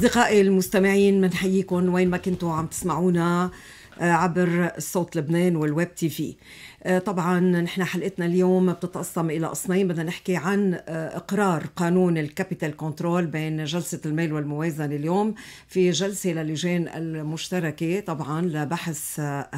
أصدقائي المستمعين بنحييكم وين ما كنتوا عم تسمعونا آه، عبر صوت لبنان والويب تي في آه، طبعا نحن حلقتنا اليوم بتتقسم الى قسمين بدنا نحكي عن آه، اقرار قانون الكابيتال كنترول بين جلسه الميل والموازنه اليوم في جلسه للجان المشتركه طبعا لبحث آه،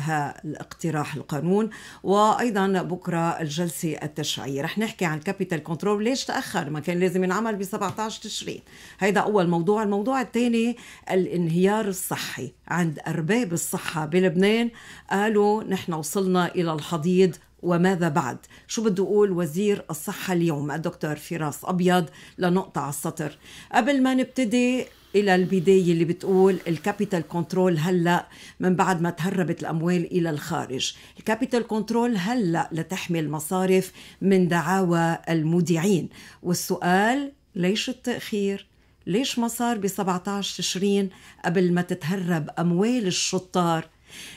الاقتراح القانون وايضا بكره الجلسه التشريعيه رح نحكي عن الكابيتال كنترول ليش تاخر ما كان لازم ينعمل ب 17 تشرين هيدا اول موضوع الموضوع الثاني الانهيار الصحي عند ارباب الصحه بلبنان قالوا نحن وصلنا الى الحضيض جديد وماذا بعد شو بده يقول وزير الصحة اليوم الدكتور فراس أبيض لنقطة على السطر قبل ما نبتدي إلى البداية اللي بتقول الكابيتال كنترول هلأ من بعد ما تهربت الأموال إلى الخارج الكابيتال كنترول هلأ لتحمي المصارف من دعاوى المودعين والسؤال ليش التأخير ليش ما صار ب 17 تشرين قبل ما تتهرب أموال الشطار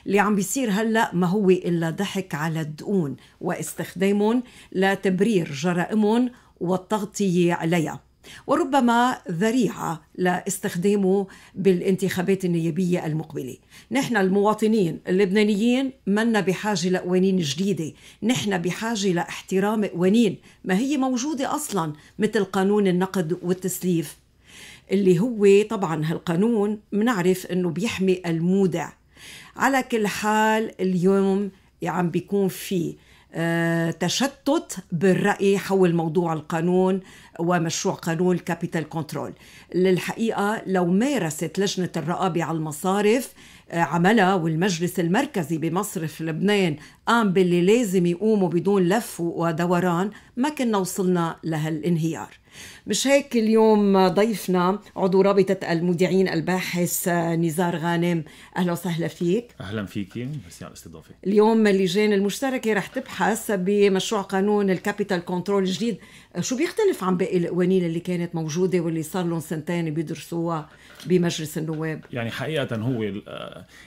اللي عم بيصير هلا ما هو الا ضحك على الدقون واستخدامهم لتبرير جرائمهم والتغطيه عليها وربما ذريعه لاستخدامه بالانتخابات النيابيه المقبله. نحن المواطنين اللبنانيين منا بحاجه لقوانين جديده، نحن بحاجه لاحترام قوانين ما هي موجوده اصلا مثل قانون النقد والتسليف اللي هو طبعا هالقانون منعرف انه بيحمي المودع على كل حال اليوم عم بيكون في آه، تشتت بالرأي حول موضوع القانون ومشروع قانون كابيتال كنترول للحقيقة لو مارست لجنة الرقابة على المصارف آه، عملها والمجلس المركزي بمصرف لبنان قام باللي لازم يقوموا بدون لف ودوران ما كنا وصلنا لهالانهيار مش هيك اليوم ضيفنا عضو رابطة المذيعين الباحث نزار غانم أهلا وسهلا فيك أهلا فيكي ميرسي على الاستضافة اليوم اللجان المشتركة رح تبحث بمشروع قانون الكابيتال كنترول الجديد شو بيختلف عن باقي القوانين اللي كانت موجودة واللي صار لهم سنتين بيدرسوها بمجلس النواب يعني حقيقة هو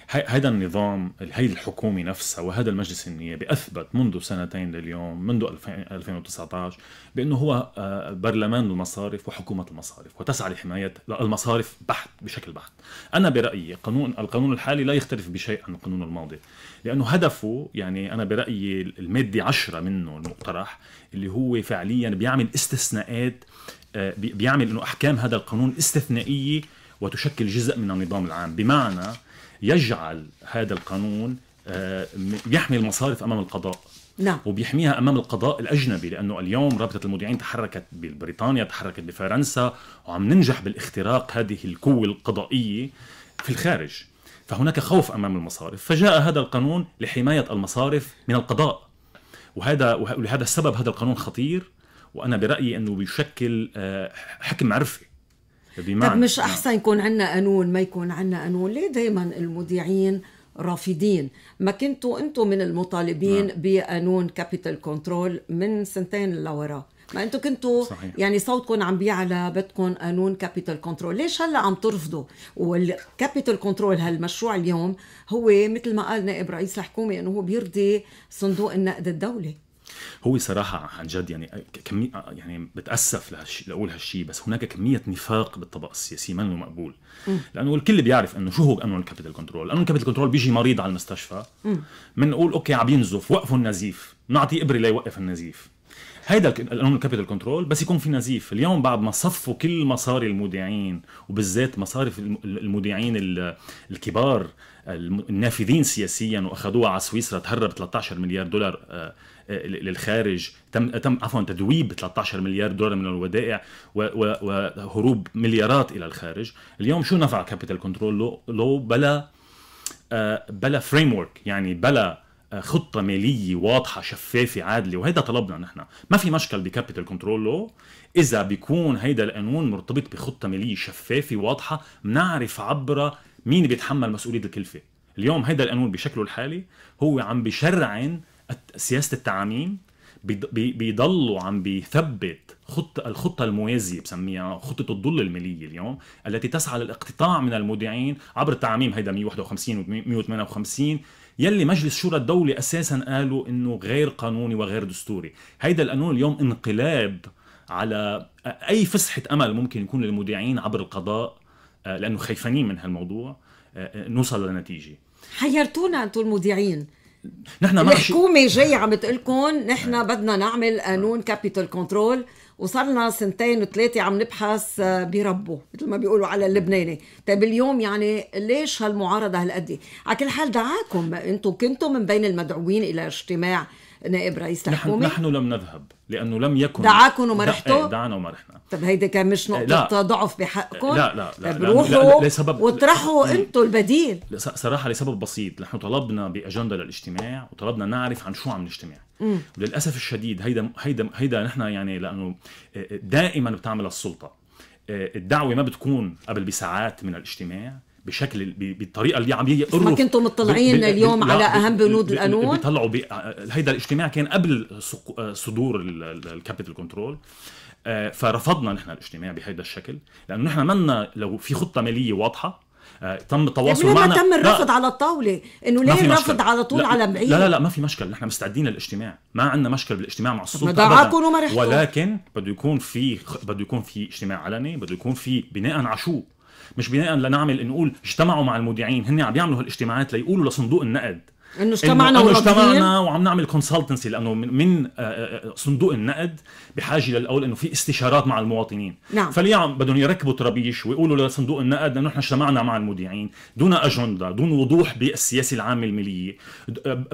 هذا النظام هي الحكومة نفسها وهذا المجلس النيابي أثبت منذ سنتين لليوم منذ 2019 بأنه هو آه، برلمان المصارف وحكومة المصارف وتسعى لحماية المصارف بحت بشكل بحت أنا برأيي قانون القانون الحالي لا يختلف بشيء عن القانون الماضي لأنه هدفه يعني أنا برأيي المادة عشرة منه المقترح اللي هو فعليا بيعمل استثناءات آه، بيعمل أنه أحكام هذا القانون استثنائية وتشكل جزء من النظام العام بمعنى يجعل هذا القانون آه، يحمي المصارف أمام القضاء نعم. وبيحميها امام القضاء الاجنبي لانه اليوم رابطه المذيعين تحركت ببريطانيا تحركت بفرنسا وعم ننجح بالاختراق هذه القوه القضائيه في الخارج فهناك خوف امام المصارف فجاء هذا القانون لحمايه المصارف من القضاء وهذا ولهذا السبب هذا القانون خطير وانا برايي انه بيشكل آه، حكم عرفي بمعنى طب مش نعم. احسن يكون عندنا قانون ما يكون عندنا قانون ليه دائما المذيعين رافضين ما كنتوا انتم من المطالبين نعم. بقانون كابيتال كنترول من سنتين لورا ما انتم كنتوا صحيح. يعني صوتكم عم بيعلى بدكم قانون كابيتال كنترول ليش هلا عم ترفضوا والكابيتال كنترول هالمشروع اليوم هو مثل ما قال نائب رئيس الحكومه انه هو بيرضي صندوق النقد الدولي هو صراحه عن جد يعني كمية يعني بتاسف لهالشيء لاقول هالشيء بس هناك كميه نفاق بالطبقه السياسيه ما مقبول لانه الكل بيعرف انه شو هو أنه الكابيتال كنترول لأنه الكابيتال كنترول بيجي مريض على المستشفى بنقول اوكي عم ينزف وقفوا النزيف نعطي ابره ليوقف النزيف هيدا القانون الكابيتال كنترول بس يكون في نزيف اليوم بعد ما صفوا كل مصاري المودعين وبالذات مصارف المودعين الكبار النافذين سياسيا واخذوها على سويسرا تهرب 13 مليار دولار آه، للخارج تم تم عفوا تدويب 13 مليار دولار من الودائع وهروب مليارات الى الخارج اليوم شو نفع كابيتال كنترول لو بلا آه، بلا فريم يعني بلا آه، خطة مالية واضحة شفافة عادلة وهذا طلبنا نحن ما في مشكل بكابيتال كنترول لو إذا بيكون هيدا القانون مرتبط بخطة مالية شفافة واضحة بنعرف عبرها مين بيتحمل مسؤولية الكلفة اليوم هيدا القانون بشكله الحالي هو عم بشرعن سياسه التعميم بيضلوا عم بيثبت خطة الخطة الموازية بسميها خطة الظل المالية اليوم التي تسعى للاقتطاع من المودعين عبر التعاميم هيدا 151 و 158 يلي مجلس شورى الدولة أساسا قالوا إنه غير قانوني وغير دستوري هيدا القانون اليوم انقلاب على أي فسحة أمل ممكن يكون للمودعين عبر القضاء آه، لأنه خايفين من هالموضوع آه، آه، نوصل لنتيجة حيرتونا أنتم المودعين نحن الحكومه جايه عم تقول لكم نحن بدنا نعمل قانون كابيتال كنترول وصلنا سنتين وثلاثه عم نبحث آه، بربه مثل ما بيقولوا على اللبناني طيب اليوم يعني ليش هالمعارضه هالقد على كل حال دعاكم انتم كنتم من بين المدعوين الى اجتماع نائب رئيس الحكومه نحن, نحن لم نذهب لانه لم يكن دعاكم وما إيه، رحتوا؟ دعانا وما رحنا طب هيدي كان مش إيه، نقطة ضعف بحقكم؟ لا لا لا بروحوا لسبب واطرحوا انتم البديل صراحة لسبب بسيط، نحن طلبنا باجندة للاجتماع وطلبنا نعرف عن شو عم نجتمع وللاسف الشديد هيدا هيدا هيدا نحن يعني لانه آه، آه، دائما بتعمل السلطة آه، الدعوة ما بتكون قبل بساعات من الاجتماع بشكل بالطريقه اللي عم يقروا ما كنتم مطلعين اليوم على اهم بنود القانون بيطلعوا بي... هيدا الاجتماع كان قبل صدور الكابيتال كنترول آه، فرفضنا نحن الاجتماع بهذا الشكل لانه نحن منا لو في خطه ماليه واضحه آه، تم التواصل يعني معنا تم الرفض على الطاوله انه ليه الرفض على طول لا على بعيد لا لا لا ما في مشكل نحن مستعدين للاجتماع ما عندنا مشكل بالاجتماع مع السلطه دعاكم وما ولكن بده يكون في بده يكون في اجتماع علني بده يكون في بناء على شو مش بناء لنعمل نقول اجتمعوا مع المذيعين هن عم يعملوا هالاجتماعات ليقولوا لصندوق النقد انه اجتمعنا انه اجتمعنا وعم نعمل كونسلتنسي لانه من آه، آه، آه، صندوق النقد بحاجه للقول انه في استشارات مع المواطنين نعم. فليعم بدهم يركبوا طرابيش ويقولوا لصندوق النقد انه نحن اجتمعنا مع المذيعين دون اجنده دون وضوح بالسياسه العامه الماليه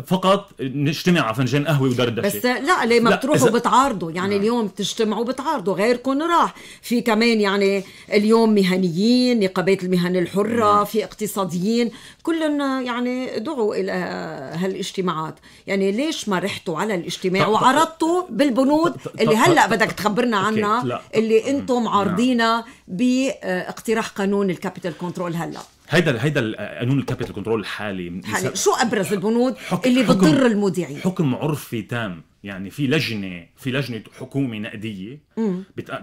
فقط نجتمع على فنجان قهوه ودردشه بس لا ليه ما بتروحوا إذا... بتعارضوا يعني نعم. اليوم بتجتمعوا بتعارضوا غيركم راح في كمان يعني اليوم مهنيين نقابات المهن الحره نعم. في اقتصاديين كلهم يعني دعوا الى هالاجتماعات يعني ليش ما رحتوا على الاجتماع وعرضتوا بالبنود اللي هلا هلا بدك تخبرنا عنها اللي نعم. انتم نعم. عارضينها باقتراح قانون الكابيتال كنترول هلا هيدا هيدا قانون الكابيتال كنترول الحالي حالي شو ابرز البنود اللي بتضر المودعين حكم عرفي تام يعني في لجنه في لجنه حكومه نقديه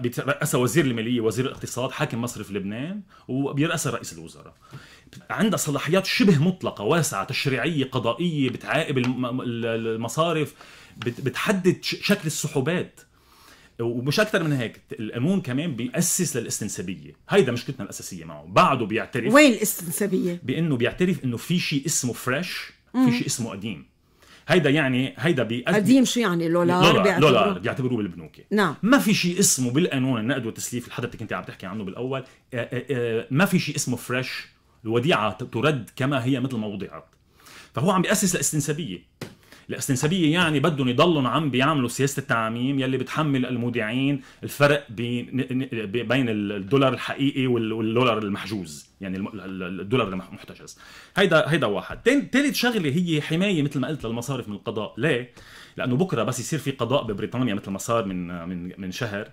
بيترأسها وزير الماليه وزير الاقتصاد حاكم مصرف لبنان وبيرأسها رئيس الوزراء عندها صلاحيات شبه مطلقه واسعه تشريعيه قضائيه بتعاقب المصارف بتحدد شكل السحوبات ومش اكثر من هيك القانون كمان بيأسس للاستنسابيه هيدا مشكلتنا الاساسيه معه بعده بيعترف وين الاستنسابيه بانه بيعترف انه في شيء اسمه فريش في شيء اسمه قديم هيدا يعني هيدا بيقدم قديم شو يعني لولار لولار بيعتبروه, لولار بيعتبروه بالبنوك نعم ما في شيء اسمه بالقانون النقد والتسليف اللي حضرتك انت عم تحكي عنه بالاول آه، آه، آه، ما في شيء اسمه فريش الوديعه ترد كما هي مثل ما وضعت فهو عم بيأسس لاستنسابيه الاستنسابيه يعني بدهم يضلوا عم بيعملوا سياسه التعميم يلي بتحمل المودعين الفرق بين الدولار الحقيقي والدولار المحجوز يعني الدولار المحتجز هيدا هيدا واحد ثالث شغله هي حمايه مثل ما قلت للمصارف من القضاء ليه لانه بكره بس يصير في قضاء ببريطانيا مثل ما صار من من من شهر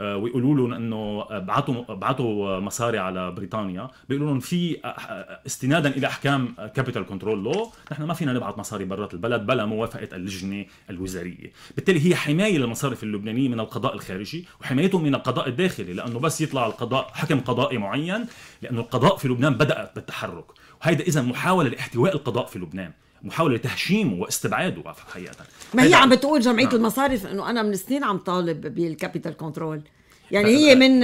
آه، ويقولوا لهم انه بعثوا بعثوا مصاري على بريطانيا بيقولوا لهم في آه، آه، استنادا الى احكام كابيتال كنترول لو نحن ما فينا نبعث مصاري برات البلد بلا موافقه اللجنه الوزاريه بالتالي هي حمايه للمصارف اللبنانيه من القضاء الخارجي وحمايتهم من القضاء الداخلي لانه بس يطلع القضاء حكم قضائي معين لانه القضاء في لبنان بدات بالتحرك وهيدا اذا محاوله لاحتواء القضاء في لبنان محاوله تهشيمه واستبعاده حقيقه ما هي عم بتقول جمعيه نعم. المصارف انه انا من سنين عم طالب بالكابيتال كنترول يعني هي من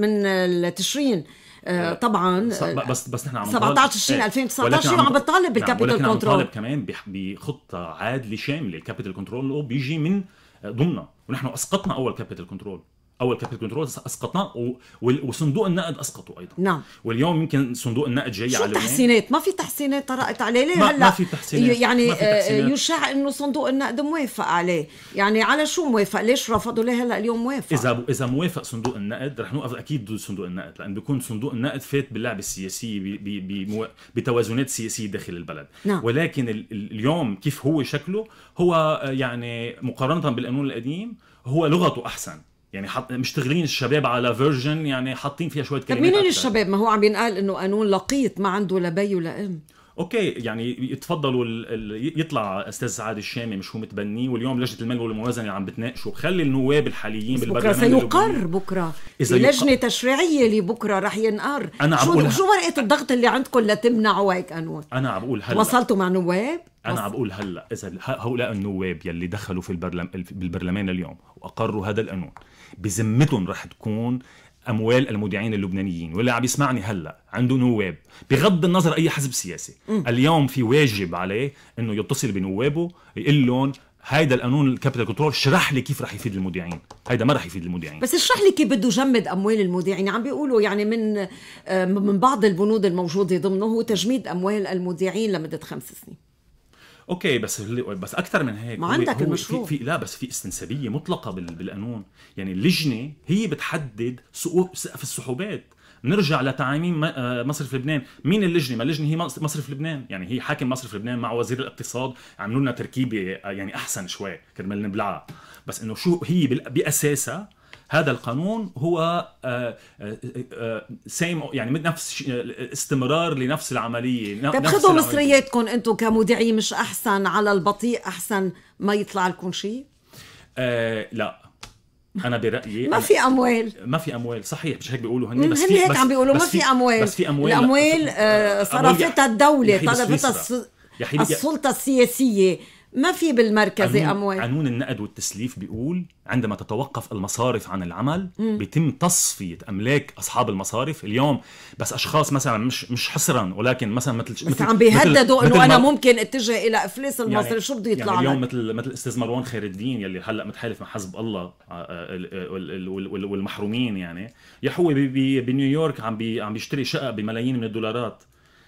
من التشرين آه، طبعا بس بس نحن عم 17 تشرين 2019 وعم بتطالب بالكابيتال نعم كنترول عم بتطالب نعم، كمان بخطه عادله شامله الكابيتال كنترول بيجي من ضمنها ونحن اسقطنا اول كابيتال كنترول اول كابيتال كنترول اسقطناه وصندوق النقد اسقطه ايضا نعم واليوم يمكن صندوق النقد جاي على تحسينات ما في تحسينات طرقت عليه ليه ما هلا ما في تحسينات يعني يشاع آه، انه صندوق النقد موافق عليه يعني على شو موافق ليش رفضوا ليه هلا اليوم موافق اذا اذا موافق صندوق النقد رح نوقف اكيد ضد صندوق النقد لان بيكون صندوق النقد فات باللعبه السياسيه بتوازنات سياسيه داخل البلد نعم. ولكن اليوم كيف هو شكله هو آه، يعني مقارنه بالقانون القديم هو لغته احسن يعني حط مشتغلين الشباب على فيرجن يعني حاطين فيها شويه كلمات طيب مين الشباب ما هو عم ينقال انه قانون لقيط ما عنده لا بي ولا ام اوكي يعني يتفضلوا يطلع استاذ سعاد الشامي مش هو متبنيه واليوم لجنه المال والموازنه اللي عم بتناقشوا خلي النواب الحاليين بالبرلمان بكره سيقر بكره اذا لجنه يق... تشريعيه اللي بكره رح ينقر انا عم شو بقول شو ورقه الضغط اللي عندكم لتمنعوا هيك قانون انا عم بقول هلا وصلتوا مع نواب انا عم بقول هلا اذا هؤلاء النواب يلي دخلوا في البرلم... بالبرلمان اليوم واقروا هذا القانون بذمتهم رح تكون اموال المودعين اللبنانيين واللي عم يسمعني هلا عنده نواب بغض النظر اي حزب سياسي م. اليوم في واجب عليه انه يتصل بنوابه يقول لهم هيدا القانون الكابيتال كنترول شرح لي كيف رح يفيد المودعين هيدا ما رح يفيد المودعين بس اشرح لي كيف بده يجمد اموال المودعين عم بيقولوا يعني من آه، من بعض البنود الموجوده ضمنه هو تجميد اموال المودعين لمده خمس سنين اوكي بس بس اكثر من هيك ما عندك المشروع في, في لا بس في استنسابيه مطلقه بالقانون يعني اللجنه هي بتحدد سقف السحوبات نرجع لتعاميم آه، مصرف لبنان مين اللجنه ما اللجنه هي مصرف لبنان يعني هي حاكم مصرف لبنان مع وزير الاقتصاد عملوا لنا تركيبه آه، يعني احسن شوي كرمال نبلعها بس انه شو هي باساسها هذا القانون هو سيم آه، آه، آه، يعني نفس استمرار لنفس العمليه طيب خذوا مصرياتكم انتم كمذيعين مش احسن على البطيء احسن ما يطلع لكم شيء؟ آه لا انا برايي ما في اموال ما في اموال صحيح مش هيك بيقولوا هن بس هن هيك عم بيقولوا ما في اموال بس في اموال الاموال صرفتها الدوله طلبتها السلطه السياسيه ما في بالمركزي اموال قانون النقد والتسليف بيقول عندما تتوقف المصارف عن العمل مم. بيتم تصفيه املاك اصحاب المصارف اليوم بس اشخاص مثلا مش مش حصرا ولكن مثلا مثل بس مثل عم بيهددوا انه انا ممكن اتجه الى افلاس المصرف يعني شو بده يطلع يعني اليوم مثل مثل استاذ مروان خير الدين يلي هلا متحالف مع حزب الله آه، آه، آه، والمحرومين يعني يا هو بنيويورك عم عم بيشتري شقق بملايين من الدولارات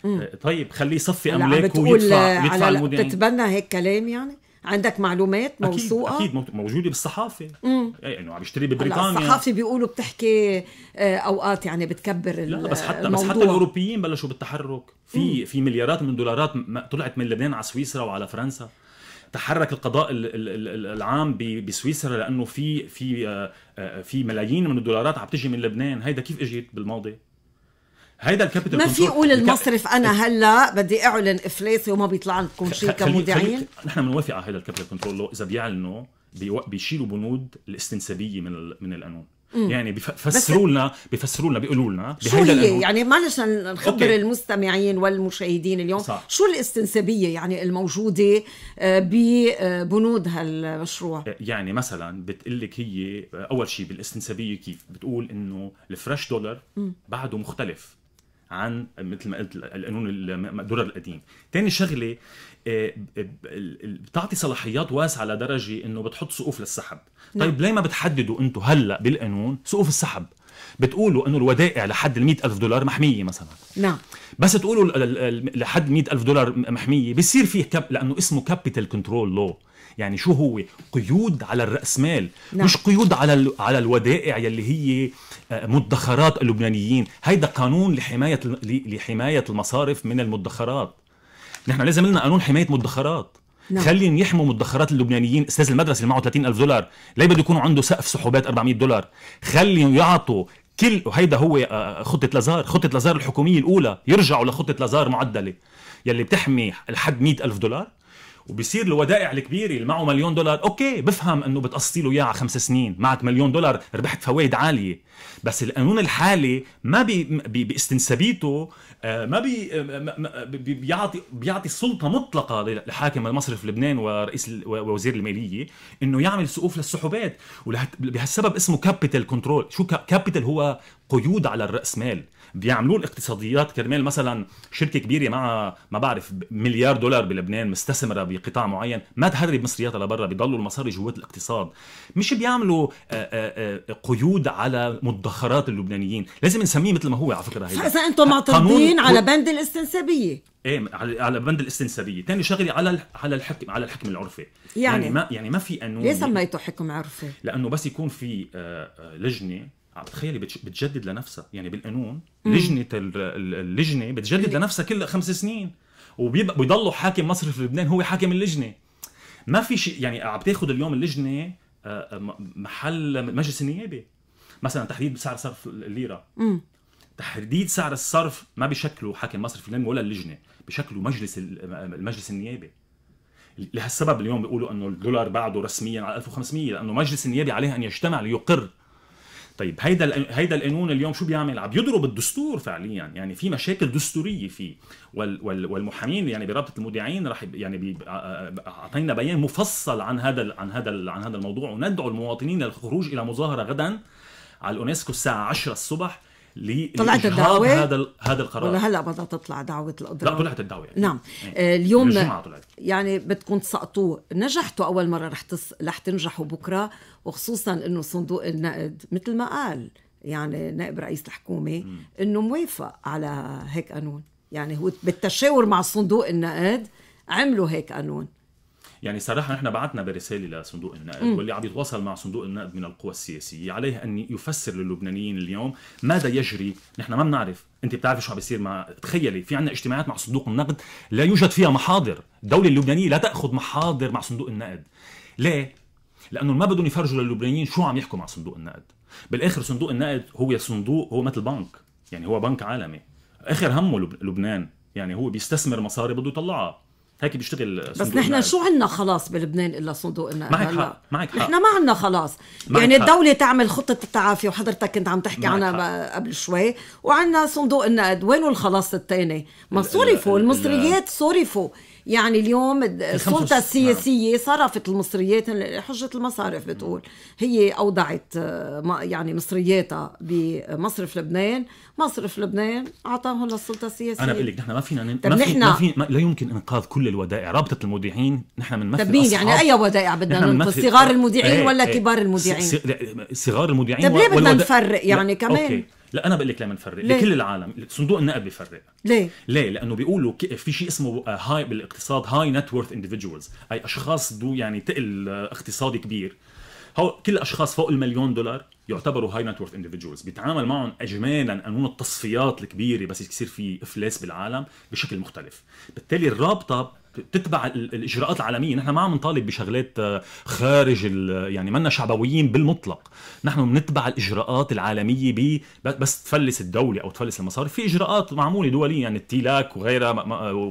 آه، طيب خليه يصفي املاكه ويدفع آه، يدفع المودعين بتتبنى هيك كلام يعني؟ عندك معلومات موثوقه اكيد اكيد موجوده بالصحافه إيه، يعني انه عم يشتري ببريطانيا الصحافه بيقولوا بتحكي آه، اوقات يعني بتكبر لا بس حتى الموضوع. بس حتى الاوروبيين بلشوا بالتحرك في في مليارات من الدولارات طلعت من لبنان على سويسرا وعلى فرنسا تحرك القضاء العام بسويسرا لانه في في في ملايين من الدولارات عم تجي من لبنان هيدا كيف اجت بالماضي هيدا الكابيتال ما في قول المصرف انا هلا بدي اعلن افلاسي وما بيطلع لكم شيء كمودعين نحن بنوافق على هيدا الكابيتال كنترول لو اذا بيعلنوا بيشيلوا بنود الاستنسابيه من من القانون يعني بفسروا لنا بفسروا لنا بيقولوا لنا شو هي يعني معلش نخبر أوكي. المستمعين والمشاهدين اليوم صح. شو الاستنسابيه يعني الموجوده آه، ببنود آه، هالمشروع آه، يعني مثلا بتقول لك هي اول شيء بالاستنسابيه كيف بتقول انه الفريش دولار بعده مختلف عن مثل ما قلت القانون الدولار القديم ثاني شغله آه، بتعطي صلاحيات واسعه لدرجه انه بتحط سقوف للسحب نعم. طيب ليه ما بتحددوا انتم هلا بالقانون سقوف السحب بتقولوا انه الودائع لحد ال ألف دولار محميه مثلا نعم بس تقولوا لحد 100 ألف دولار محميه بصير فيه كاب لانه اسمه كابيتال كنترول لو يعني شو هو قيود على الراسمال نعم. مش قيود على على الودائع يلي هي مدخرات اللبنانيين هيدا قانون لحماية لحماية المصارف من المدخرات نحن لازم لنا قانون حماية مدخرات نعم. خليهم يحموا مدخرات اللبنانيين استاذ المدرسه اللي معه 30000 دولار ليه بده يكون عنده سقف سحوبات 400 دولار خليهم يعطوا كل وهيدا هو آه، آه، خطه لازار خطه لازار الحكوميه الاولى يرجعوا لخطه لازار معدله يلي بتحمي 100 100000 دولار وبصير الودائع الكبير اللي معه مليون دولار اوكي بفهم انه بتقصي له اياه على خمس سنين معك مليون دولار ربحت فوائد عاليه بس القانون الحالي ما بي باستنسابيته آه، ما آه، بي بيعطي بيعطي سلطه مطلقه لحاكم المصرف لبنان ورئيس ووزير الماليه انه يعمل سقوف للسحوبات وبهالسبب اسمه كابيتال كنترول شو كابيتال هو قيود على الراس مال بيعملوا الاقتصاديات كرمال مثلا شركه كبيره مع ما بعرف مليار دولار بلبنان مستثمره بقطاع معين ما تهرب مصرياتها لبرا بيضلوا المصاري جوات الاقتصاد مش بيعملوا آه، آه، آه، قيود على مدخرات اللبنانيين لازم نسميه مثل ما هو على فكره هي فاذا انتم معترضين على بند الاستنسابيه ايه على بند الاستنسابيه، ثاني شغله على على الحكم على الحكم العرفي يعني, يعني ما يعني ما في قانون ليه سميته حكم عرفي؟ لانه بس يكون في لجنه تخيلي بتجدد لنفسها يعني بالقانون لجنه اللجنه بتجدد إيه. لنفسها كل خمس سنين وبيبقى بيضلوا حاكم مصرف لبنان هو حاكم اللجنه ما في شيء يعني عم تاخذ اليوم اللجنه آه، آه، محل مجلس النيابه مثلا تحديد سعر صرف الليره م. تحديد سعر الصرف ما بشكله حاكم مصرف لبنان ولا اللجنه بشكله مجلس المجلس آه، النيابي لهالسبب اليوم بيقولوا انه الدولار بعده رسميا على 1500 لانه مجلس النيابي عليه ان يجتمع ليقر طيب هيدا هيدا القانون اليوم شو بيعمل؟ عم يضرب الدستور فعليا، يعني في مشاكل دستوريه فيه وال والمحامين يعني برابطه المذيعين رح يعني اعطينا بيان مفصل عن هذا عن هذا عن هذا الموضوع وندعو المواطنين للخروج الى مظاهره غدا على اليونسكو الساعه 10 الصبح طلعت الدعوة هذا هذا القرار ولا هلا بدها تطلع دعوة الأضرار لا طلعت الدعوة يعني. نعم يعني. اليوم طلعت. يعني بدكم تسقطوه نجحتوا أول مرة رح تس... رح تنجحوا بكرة وخصوصا إنه صندوق النقد مثل ما قال يعني نائب رئيس الحكومة إنه موافق على هيك قانون يعني هو بالتشاور مع صندوق النقد عملوا هيك قانون يعني صراحه نحن بعثنا برساله لصندوق النقد واللي عم يتواصل مع صندوق النقد من القوى السياسيه عليه ان يفسر للبنانيين اليوم ماذا يجري نحن ما بنعرف انت بتعرفي شو عم بيصير مع تخيلي في عندنا اجتماعات مع صندوق النقد لا يوجد فيها محاضر الدوله اللبنانيه لا تاخذ محاضر مع صندوق النقد ليه لانه ما بدهم يفرجوا للبنانيين شو عم يحكوا مع صندوق النقد بالاخر صندوق النقد هو صندوق هو مثل بنك يعني هو بنك عالمي اخر همه لبنان يعني هو بيستثمر مصاري بده يطلعها هيك بيشتغل صندوق بس نحن شو عندنا خلاص بلبنان الا صندوق النقد معك حق معك حق نحن ما عندنا خلاص يعني حق. الدوله تعمل خطه التعافي وحضرتك كنت عم تحكي عنها قبل شوي وعندنا صندوق النقد وينه الخلاص الثاني ما صرفوا المصريات صرفوا يعني اليوم السلطه نعم. السياسيه صرفت المصريات حجه المصارف بتقول هي اوضعت آه، يعني مصرياتها بمصرف لبنان مصرف لبنان اعطاهم للسلطه السياسيه انا بقول لك نحن ما فينا نن... ما, في... ما في ما لا يمكن انقاذ كل الودائع رابطه المودعين نحن بنمثل مثل مين يعني اي ودائع بدنا ننقذ صغار المودعين ايه ولا ايه كبار المودعين صغار المودعين طب ليه بدنا نفرق يعني كمان أوكي. لا انا بقول لك ليه منفرق ليه؟ لكل العالم صندوق النقد بيفرق ليه ليه لانه بيقولوا في شيء اسمه آه، هاي بالاقتصاد هاي نت وورث انديفيدجوالز اي اشخاص ذو يعني تقل آه، اقتصادي كبير هو كل الاشخاص فوق المليون دولار يعتبروا هاي نت وورث انديفيدجوالز بيتعامل معهم اجمالا قانون التصفيات الكبيره بس يصير في افلاس بالعالم بشكل مختلف بالتالي الرابطه تتبع الاجراءات العالميه نحن ما عم نطالب بشغلات آه، خارج يعني منا شعبويين بالمطلق نحن بنتبع الاجراءات العالميه ب بس تفلس الدوله او تفلس المصارف في اجراءات معموله دوليا يعني التيلاك وغيرها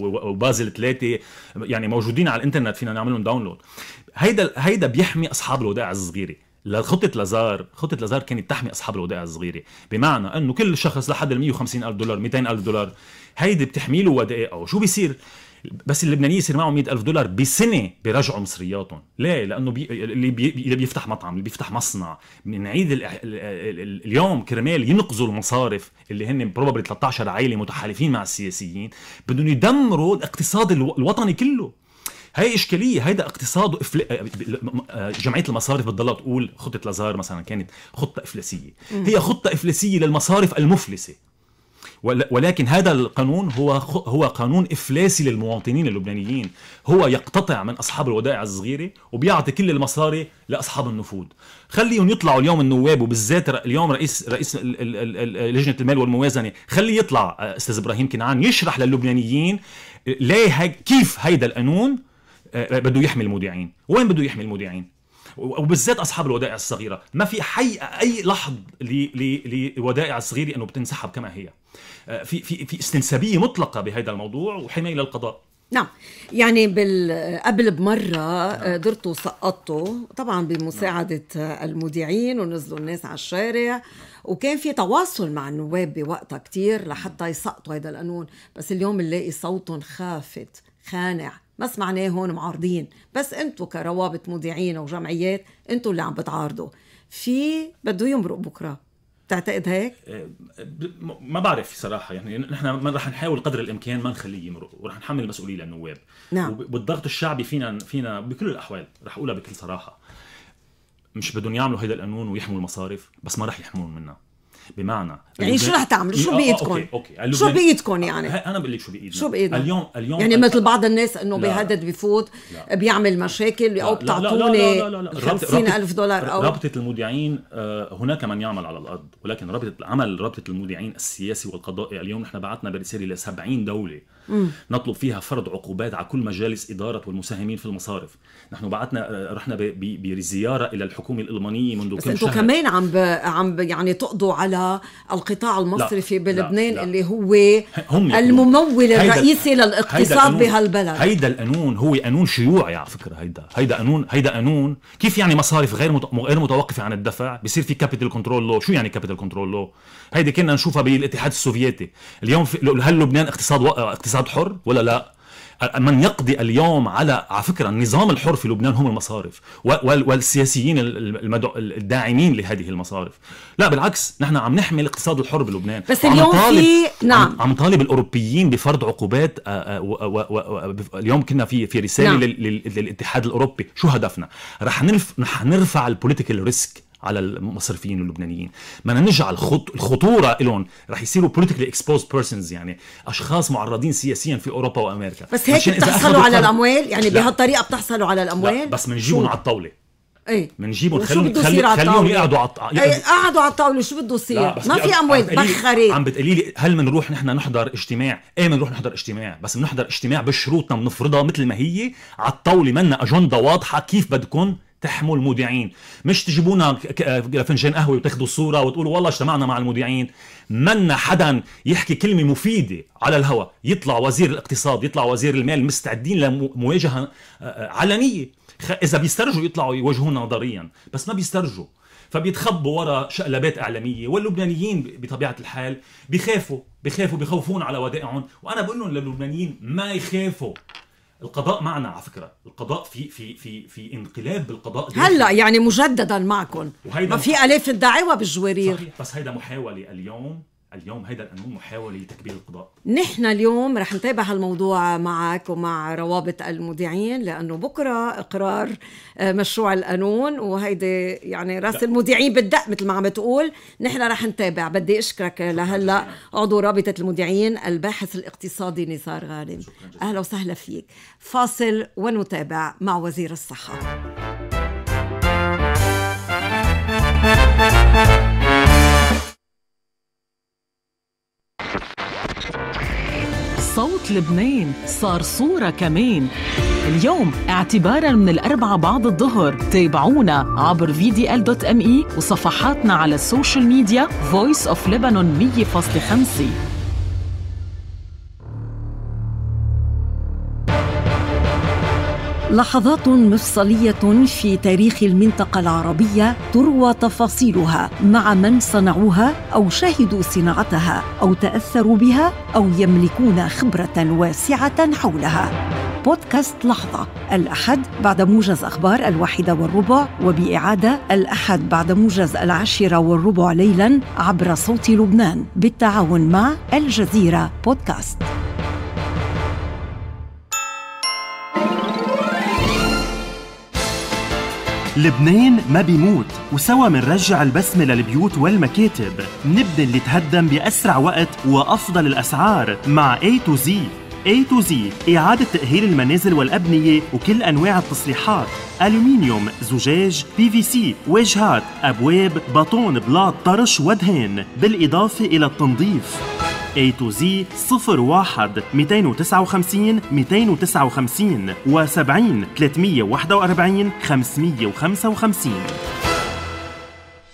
وبازل ثلاثه يعني موجودين على الانترنت فينا نعملهم داونلود هيدا هيدا بيحمي اصحاب الودائع الصغيره لخطة لازار خطة لازار كانت تحمي أصحاب الودائع الصغيرة بمعنى أنه كل شخص لحد ال 150 ألف دولار 200 ألف دولار هيدي بتحمي له ودائع أو شو بيصير بس اللبنانيين يصير معهم 100000 دولار بسنه بيرجعوا مصرياتهم ليه لانه بي... اللي, بي... اللي بيفتح مطعم اللي بيفتح مصنع بنعيد ال... ال... اليوم كرمال ينقذوا المصارف اللي هن بروبابلي 13 عائله متحالفين مع السياسيين بدهم يدمروا الاقتصاد الو... الوطني كله هاي اشكاليه هيدا اقتصاد إفل... آه، آه، جمعيه المصارف بتضلها تقول خطه لازار مثلا كانت خطه افلاسيه هي خطه افلاسيه للمصارف المفلسه ولكن هذا القانون هو هو قانون افلاسي للمواطنين اللبنانيين هو يقتطع من اصحاب الودائع الصغيره وبيعطي كل المصاري لاصحاب النفوذ خليهم يطلعوا اليوم النواب وبالذات اليوم رئيس رئيس لجنه المال والموازنه خليه يطلع آه، استاذ ابراهيم كنعان يشرح للبنانيين آه، ليه كيف هيدا القانون آه، بده يحمي المودعين وين بده يحمي المودعين وبالذات اصحاب الودائع الصغيره ما في حي اي لحظ لودائع صغيره انه بتنسحب كما هي في في في استنسابيه مطلقه بهذا الموضوع وحمايه للقضاء نعم يعني بال... قبل بمرة قدرتوا نعم. آه، سقطتوا طبعا بمساعدة نعم. آه، المذيعين ونزلوا الناس على الشارع وكان في تواصل مع النواب بوقتها كتير نعم. لحتى يسقطوا هذا القانون بس اليوم نلاقي صوتهم خافت خانع ما سمعناه هون معارضين بس انتم كروابط مذيعين وجمعيات انتوا انتم اللي عم بتعارضوا في بده يمرق بكره بتعتقد هيك؟ آه، ما بعرف صراحة يعني نحن رح نحاول قدر الإمكان ما نخليه يمرق ورح نحمل المسؤولية للنواب نعم والضغط الشعبي فينا فينا بكل الأحوال رح أقولها بكل صراحة مش بدهم يعملوا هيدا القانون ويحموا المصارف بس ما رح يحمون منها بمعنى يعني شو رح تعملوا شو آه، بايدكم آه، اوكي اوكي شو بايدكم يعني انا بقول لك شو بايدنا شو بايدنا اليوم اليوم يعني مثل بعض الناس انه بيهدد بفوت بيعمل مشاكل او بتعطوني 50000 دولار او رابطه المذيعين آه، هناك من يعمل على الارض ولكن رابطه عمل رابطه المذيعين السياسي والقضائي اليوم نحن بعثنا برساله ل 70 دوله نطلب فيها فرض عقوبات على كل مجالس إدارة والمساهمين في المصارف نحن بعتنا آه، رحنا بزيارة إلى الحكومة الألمانية منذ كم شهر كمان عم ب... عم ب... يعني تقضوا على القطاع المصرفي لا. بلبنان لا. لا. اللي هو هم الممول الرئيسي للاقتصاد بهالبلد هيدا القانون هو قانون شيوعي على فكرة هيدا هيدا قانون هيدا قانون كيف يعني مصارف غير مت... غير متوقفة عن الدفع بصير في كابيتال كنترول لو شو يعني كابيتال كنترول لو هيدي كنا نشوفها بالاتحاد السوفيتي اليوم في... هل لبنان اقتصاد و... اقتصاد اقتصاد حر ولا لا من يقضي اليوم على على فكره النظام الحر في لبنان هم المصارف والسياسيين الداعمين لهذه المصارف لا بالعكس نحن عم نحمي الاقتصاد الحر بلبنان بس اليوم طالب... في نعم عم طالب الاوروبيين بفرض عقوبات آه، آه، اليوم كنا في في رساله نعم. للاتحاد الاوروبي شو هدفنا رح نرفع البوليتيكال ريسك على المصرفيين اللبنانيين بدنا نجعل الخطوره لهم رح يصيروا بوليتيكلي اكسبوز بيرسونز يعني اشخاص معرضين سياسيا في اوروبا وامريكا بس هيك بتحصلوا على الاموال يعني بهالطريقه بتحصلوا على الاموال لا بس بنجيبهم على الطاوله ايه بنجيبهم خليهم خليهم يقعدوا على الطاوله ايه قعدوا على الطاوله شو بده يصير؟ ما في اموال تبخرت عم بتقولي لي هل بنروح نحن نحضر اجتماع؟ ايه بنروح نحضر اجتماع بس بنحضر اجتماع بشروطنا بنفرضها مثل ما هي على الطاوله منا اجنده واضحه كيف بدكم تحموا المذيعين مش تجيبونا لفنجان قهوه وتاخذوا صوره وتقولوا والله اجتمعنا مع المذيعين منا حدا يحكي كلمه مفيده على الهواء يطلع وزير الاقتصاد يطلع وزير المال مستعدين لمواجهه آه، آه، علنيه اذا بيسترجوا يطلعوا يواجهونا نظريا بس ما بيسترجوا فبيتخبوا وراء شقلبات اعلاميه واللبنانيين بطبيعه الحال بخافوا بخافوا بخوفون على ودائعهم وانا بقول لهم للبنانيين ما يخافوا القضاء معنا على فكره القضاء في في في في انقلاب بالقضاء داخل. هلا يعني مجددا معكم ما في الاف الدعوه بالجوارير صحيح بس هيدا محاوله اليوم اليوم هيدا القانون محاولة لتكبير القضاء نحن اليوم رح نتابع هالموضوع معك ومع روابط المذيعين لأنه بكرة إقرار آه، مشروع القانون وهيدي يعني راس لا. المذيعين بالدق مثل ما عم بتقول نحن رح نتابع بدي أشكرك لهلا عضو رابطة المذيعين الباحث الاقتصادي نزار غانم أهلا وسهلا فيك فاصل ونتابع مع وزير الصحة صوت لبنان صار صورة كمان اليوم اعتبارا من الأربعة بعد الظهر تابعونا عبر vdl.me وصفحاتنا على السوشيال ميديا Voice of Lebanon 100.5 لحظات مفصليه في تاريخ المنطقه العربيه تروى تفاصيلها مع من صنعوها او شهدوا صناعتها او تاثروا بها او يملكون خبره واسعه حولها بودكاست لحظة الأحد بعد موجز أخبار الواحدة والربع وبإعادة الأحد بعد موجز العاشرة والربع ليلا عبر صوت لبنان بالتعاون مع الجزيرة بودكاست لبنان ما بيموت وسوا منرجع البسمة للبيوت والمكاتب نبني اللي تهدم بأسرع وقت وأفضل الأسعار مع A to Z A to Z إعادة تأهيل المنازل والأبنية وكل أنواع التصليحات ألومنيوم، زجاج، بي في سي، واجهات، أبواب، بطون، بلاط، طرش ودهان بالإضافة إلى التنظيف a تو z 01 259 259 و 70 341 555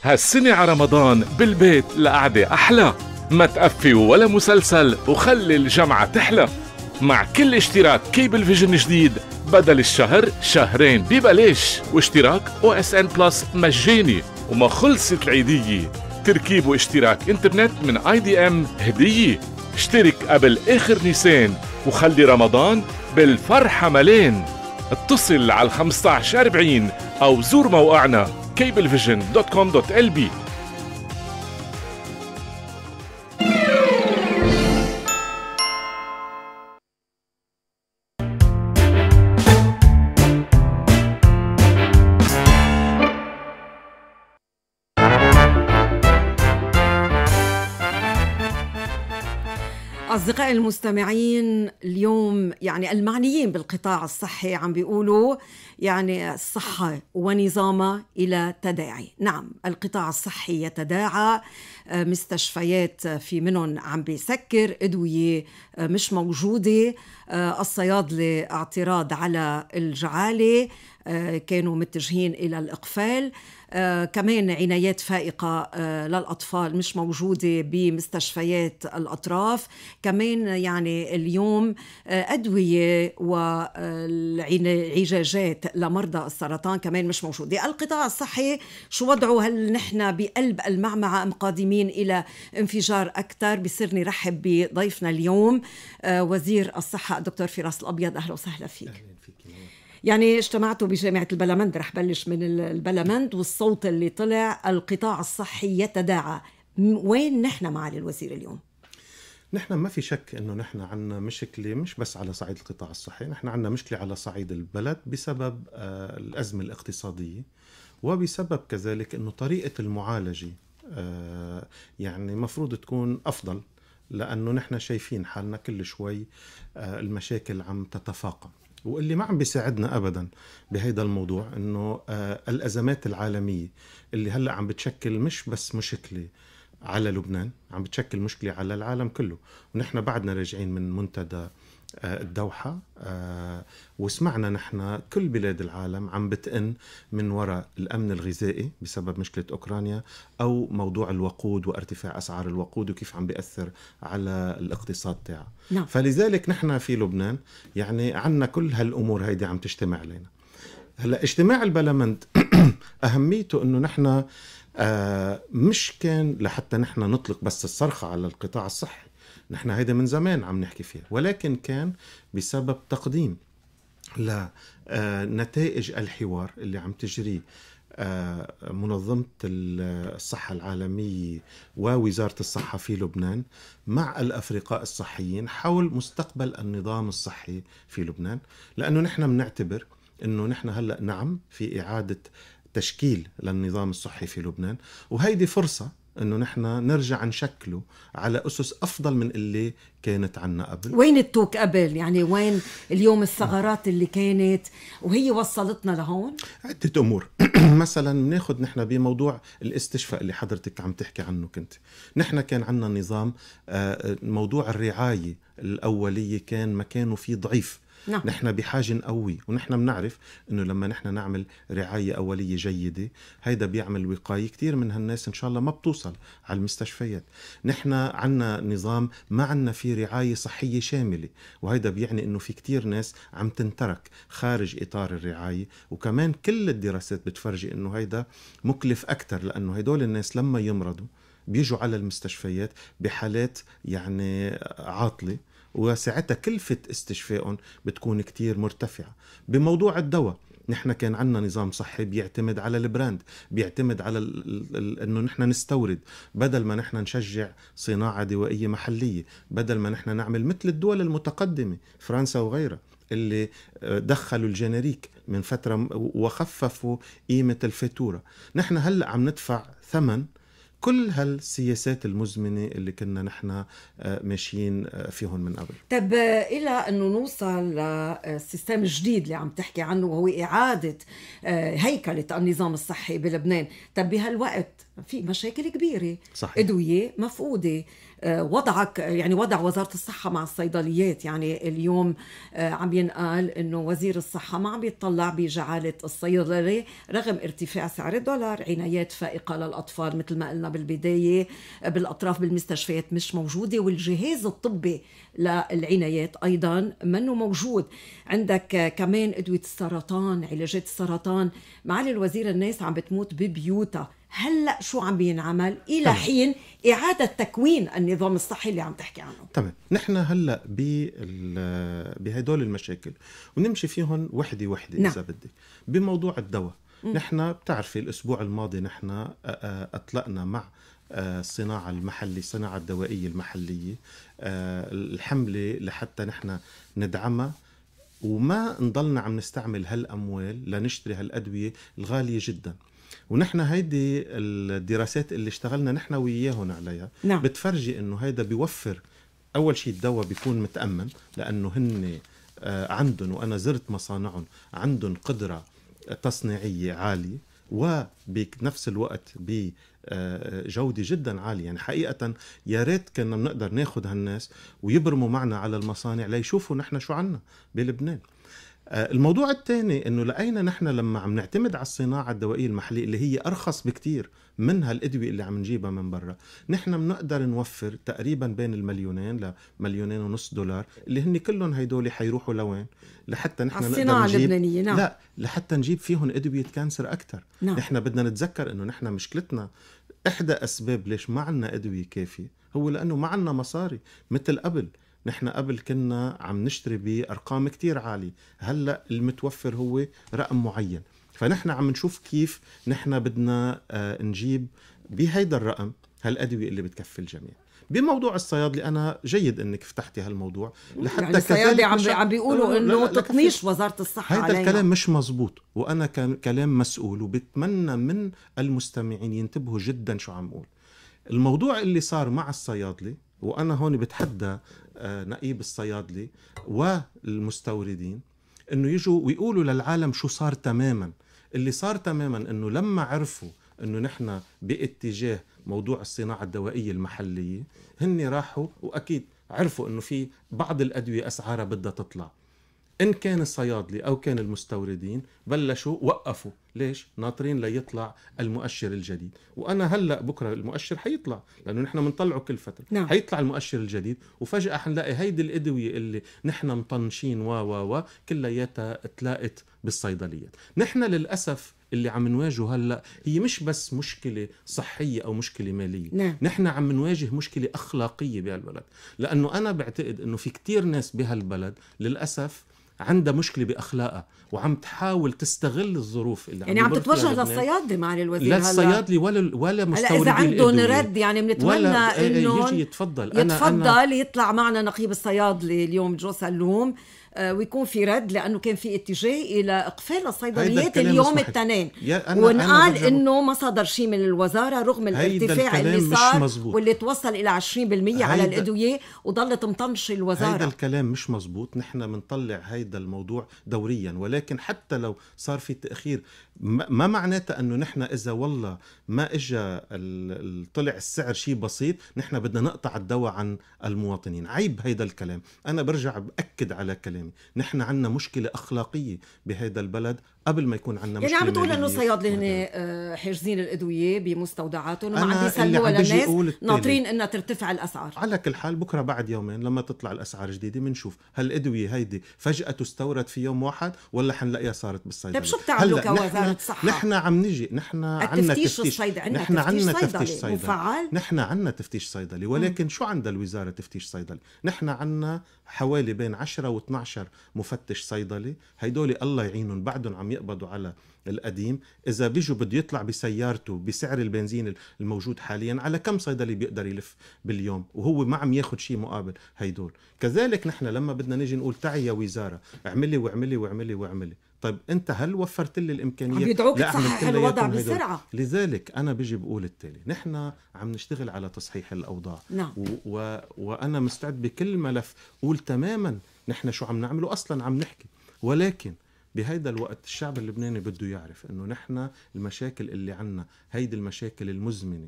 هالسنة على رمضان بالبيت لقعدة أحلى ما تقفي ولا مسلسل وخلي الجمعة تحلى مع كل اشتراك كيبل فيجن جديد بدل الشهر شهرين ببلاش واشتراك او اس ان بلس مجاني وما خلصت العيدية تركيب واشتراك انترنت من اي دي ام هدية اشترك قبل اخر نيسان وخلي رمضان بالفرحة ملين اتصل على 1540 او زور موقعنا cablevision.com.lb أعزائي المستمعين اليوم يعني المعنيين بالقطاع الصحي عم بيقولوا يعني الصحة ونظامها إلى تداعي نعم القطاع الصحي يتداعى آه، مستشفيات آه، في منهم عم بيسكر أدوية آه، مش موجودة الصيادلة اعتراض على الجعالة كانوا متجهين إلى الإقفال آه، كمان عنايات فائقة آه، للأطفال مش موجودة بمستشفيات الأطراف كمان يعني اليوم آه، أدوية والعجاجات لمرضى السرطان كمان مش موجودة القطاع الصحي شو وضعه هل نحن بقلب المعمعة أم قادمين إلى انفجار أكثر بصير رحب بضيفنا اليوم وزير الصحة الدكتور فراس الأبيض أهلا وسهلا فيك أهلا فيك يعني اجتمعتوا بجامعة البلمند رح بلش من البلمند والصوت اللي طلع القطاع الصحي يتداعى وين نحن معالي الوزير اليوم؟ نحن ما في شك انه نحن عندنا مشكله مش بس على صعيد القطاع الصحي، نحن عندنا مشكله على صعيد البلد بسبب آه، الازمه الاقتصاديه وبسبب كذلك انه طريقه المعالجه آه، يعني مفروض تكون افضل لانه نحن شايفين حالنا كل شوي آه، المشاكل عم تتفاقم واللي ما عم بيساعدنا ابدا بهيدا الموضوع انه آه، الازمات العالميه اللي هلا عم بتشكل مش بس مشكله على لبنان عم بتشكل مشكله على العالم كله ونحن بعدنا راجعين من منتدى آه، الدوحة آه، وسمعنا نحن كل بلاد العالم عم بتئن من وراء الأمن الغذائي بسبب مشكلة أوكرانيا أو موضوع الوقود وارتفاع أسعار الوقود وكيف عم بيأثر على الاقتصاد تاعها نعم. فلذلك نحن في لبنان يعني عنا كل هالأمور هيدي عم تجتمع علينا هلا اجتماع البرلمنت اهميته انه نحن آه، مش كان لحتى نحن نطلق بس الصرخه على القطاع الصحي نحن هيدا من زمان عم نحكي فيها ولكن كان بسبب تقديم لنتائج آه، الحوار اللي عم تجري آه، منظمة الصحة العالمية ووزارة الصحة في لبنان مع الأفرقاء الصحيين حول مستقبل النظام الصحي في لبنان لأنه نحن بنعتبر أنه نحن هلأ نعم في إعادة تشكيل للنظام الصحي في لبنان وهيدي فرصة انه نحن نرجع نشكله على اسس افضل من اللي كانت عنا قبل وين التوك قبل يعني وين اليوم الثغرات اللي كانت وهي وصلتنا لهون عده امور مثلا ناخذ نحن بموضوع الاستشفاء اللي حضرتك عم تحكي عنه كنت نحن كان عندنا نظام آه، موضوع الرعايه الاوليه كان مكانه فيه ضعيف نعم. نحن بحاجه نقوي ونحن بنعرف انه لما نحن نعمل رعايه اوليه جيده هيدا بيعمل وقايه كثير من هالناس ان شاء الله ما بتوصل على المستشفيات نحن عنا نظام ما عنا في رعايه صحيه شامله وهيدا بيعني انه في كثير ناس عم تنترك خارج اطار الرعايه وكمان كل الدراسات بتفرجي انه هيدا مكلف اكثر لانه هدول الناس لما يمرضوا بيجوا على المستشفيات بحالات يعني عاطله وساعتها كلفة استشفائهم بتكون كتير مرتفعة بموضوع الدواء نحن كان عندنا نظام صحي بيعتمد على البراند بيعتمد على انه نحن نستورد بدل ما نحن نشجع صناعه دوائيه محليه بدل ما نحن نعمل مثل الدول المتقدمه فرنسا وغيرها اللي آه، دخلوا الجنريك من فتره وخففوا قيمه الفاتوره نحن هلا عم ندفع ثمن كل هالسياسات المزمنة اللي كنا نحن آه، ماشيين آه، فيهم من قبل طب آه، إلى أنه نوصل للسيستم الجديد اللي عم تحكي عنه وهو إعادة هيكلة النظام الصحي بلبنان طب بهالوقت في مشاكل كبيرة صحيح. أدوية مفقودة آه، وضعك يعني وضع وزاره الصحه مع الصيدليات يعني اليوم آه، عم ينقال انه وزير الصحه ما عم يتطلع بجعاله الصيدلي رغم ارتفاع سعر الدولار عنايات فائقه للاطفال مثل ما قلنا بالبدايه بالاطراف بالمستشفيات مش موجوده والجهاز الطبي للعنايات ايضا منه موجود عندك آه، كمان ادويه السرطان علاجات السرطان معالي الوزير الناس عم بتموت ببيوتها هلا شو عم بينعمل الى طبعا. حين اعاده تكوين النظام الصحي اللي عم تحكي عنه تمام نحن هلا ب بهدول المشاكل ونمشي فيهم وحده وحده نعم. اذا بدك بموضوع الدواء نحن بتعرفي الاسبوع الماضي نحن اطلقنا مع الصناعة المحلية الصناعة الدوائية المحلية الحملة لحتى نحن ندعمها وما نضلنا عم نستعمل هالأموال لنشتري هالأدوية الغالية جداً ونحن هيدي الدراسات اللي اشتغلنا نحن وياهم عليها نعم. بتفرجي انه هيدا بيوفر اول شيء الدواء بيكون متامن لانه هن آه، عندهم وانا زرت مصانعهم عندهم قدره تصنيعيه عاليه وبنفس الوقت بجوده آه، جدا عاليه يعني حقيقه يا ريت كنا بنقدر ناخذ هالناس ويبرموا معنا على المصانع ليشوفوا نحن شو عنا بلبنان آه، الموضوع الثاني انه لقينا نحن لما عم نعتمد على الصناعه الدوائيه المحليه اللي هي ارخص بكثير من هالادويه اللي عم نجيبها من برا، نحن بنقدر نوفر تقريبا بين المليونين لمليونين ونص دولار اللي هن كلهم هيدول حيروحوا لوين؟ لحتى نحن الصناعه اللبنانيه نعم لا لحتى نجيب فيهم ادويه كانسر اكثر، نعم. نحن بدنا نتذكر انه نحن مشكلتنا احدى اسباب ليش ما عندنا ادويه كافيه هو لانه ما عندنا مصاري مثل قبل نحن قبل كنا عم نشتري بارقام كتير عاليه هلا المتوفر هو رقم معين فنحن عم نشوف كيف نحن بدنا آه، نجيب بهيدا الرقم هالادويه اللي بتكفي الجميع بموضوع الصيادله انا جيد انك فتحتي هالموضوع لحتى يعني الصيادله عم, مش... عم بيقولوا انه تطنيش وزاره الصحه هذا الكلام مش مزبوط وانا كلام مسؤول وبتمنى من المستمعين ينتبهوا جدا شو عم اقول الموضوع اللي صار مع الصيادله وانا هون بتحدى آه، نقيب الصيادله والمستوردين انه يجوا ويقولوا للعالم شو صار تماما اللي صار تماما انه لما عرفوا انه نحن باتجاه موضوع الصناعه الدوائيه المحليه هن راحوا واكيد عرفوا انه في بعض الادويه اسعارها بدها تطلع ان كان الصيادلي او كان المستوردين بلشوا وقفوا ليش ناطرين ليطلع المؤشر الجديد وانا هلا بكره المؤشر حيطلع لانه نحن بنطلعه كل فتره نعم. حيطلع المؤشر الجديد وفجاه حنلاقي هيدي الادويه اللي نحن مطنشين و و و كلياتها تلاقت بالصيدليات نحن للاسف اللي عم نواجهه هلا هي مش بس مشكله صحيه او مشكله ماليه نعم. نحن عم نواجه مشكله اخلاقيه بهالبلد لانه انا بعتقد انه في كتير ناس بهالبلد للاسف عندها مشكله باخلاقها وعم تحاول تستغل الظروف اللي يعني عم, تتوجه للصيادله مع الوزير لا الصيادله ولا ولا مستوردين اذا عندهم رد يعني بنتمنى إيه، إيه، انه يجي يتفضل يتفضل أنا يتفضل أنا يطلع معنا نقيب الصيادله اليوم جو سلوم آه، ويكون في رد لانه كان في اتجاه الى اقفال الصيدليات اليوم الاثنين ونقال انه ما صدر شيء من الوزاره رغم الارتفاع اللي صار واللي توصل الى 20% على الادويه وضلت مطنشه الوزاره هذا الكلام مش مزبوط نحن بنطلع هيدا الموضوع دوريا ولكن حتى لو صار في تاخير ما معناتها انه نحن اذا والله ما اجى طلع السعر شيء بسيط نحن بدنا نقطع الدواء عن المواطنين عيب هيدا الكلام انا برجع باكد على كلامي يعني نحن عندنا مشكلة أخلاقية بهذا البلد قبل ما يكون عندنا مشكله يعني عم بتقول انه الصيادله هن آه، حاجزين الادويه بمستودعاتهم وما عم بيسلموا للناس ناطرين انها ترتفع الاسعار على كل حال بكره بعد يومين لما تطلع الاسعار جديده بنشوف هالادويه هيدي فجاه تستورد في يوم واحد ولا حنلاقيها صارت بالصيدليه طيب شو بتعملوا كوزاره صحه نحن عم نجي نحن عندنا تفتيش الصيد عندنا نحن عندنا تفتيش صيدلي مفعل نحن عندنا تفتيش صيدلي ولكن م. شو عندها الوزاره تفتيش صيدلي نحن عندنا حوالي بين 10 و12 مفتش صيدلي هدول الله يعينهم بعدهم عم يقبضوا على القديم اذا بيجوا بده يطلع بسيارته بسعر البنزين الموجود حاليا على كم صيدلي بيقدر يلف باليوم وهو ما عم ياخذ شيء مقابل هيدول كذلك نحن لما بدنا نيجي نقول تعي يا وزاره اعملي واعملي واعملي واعملي طيب انت هل وفرت لي الامكانيه عم يدعوك تصحح الوضع بسرعه لذلك انا بيجي بقول التالي نحن عم نشتغل على تصحيح الاوضاع نعم. و... و... وانا مستعد بكل ملف قول تماما نحن شو عم نعمله اصلا عم نحكي ولكن بهيدا الوقت الشعب اللبناني بده يعرف انه نحن المشاكل اللي عنا هيدي المشاكل المزمنه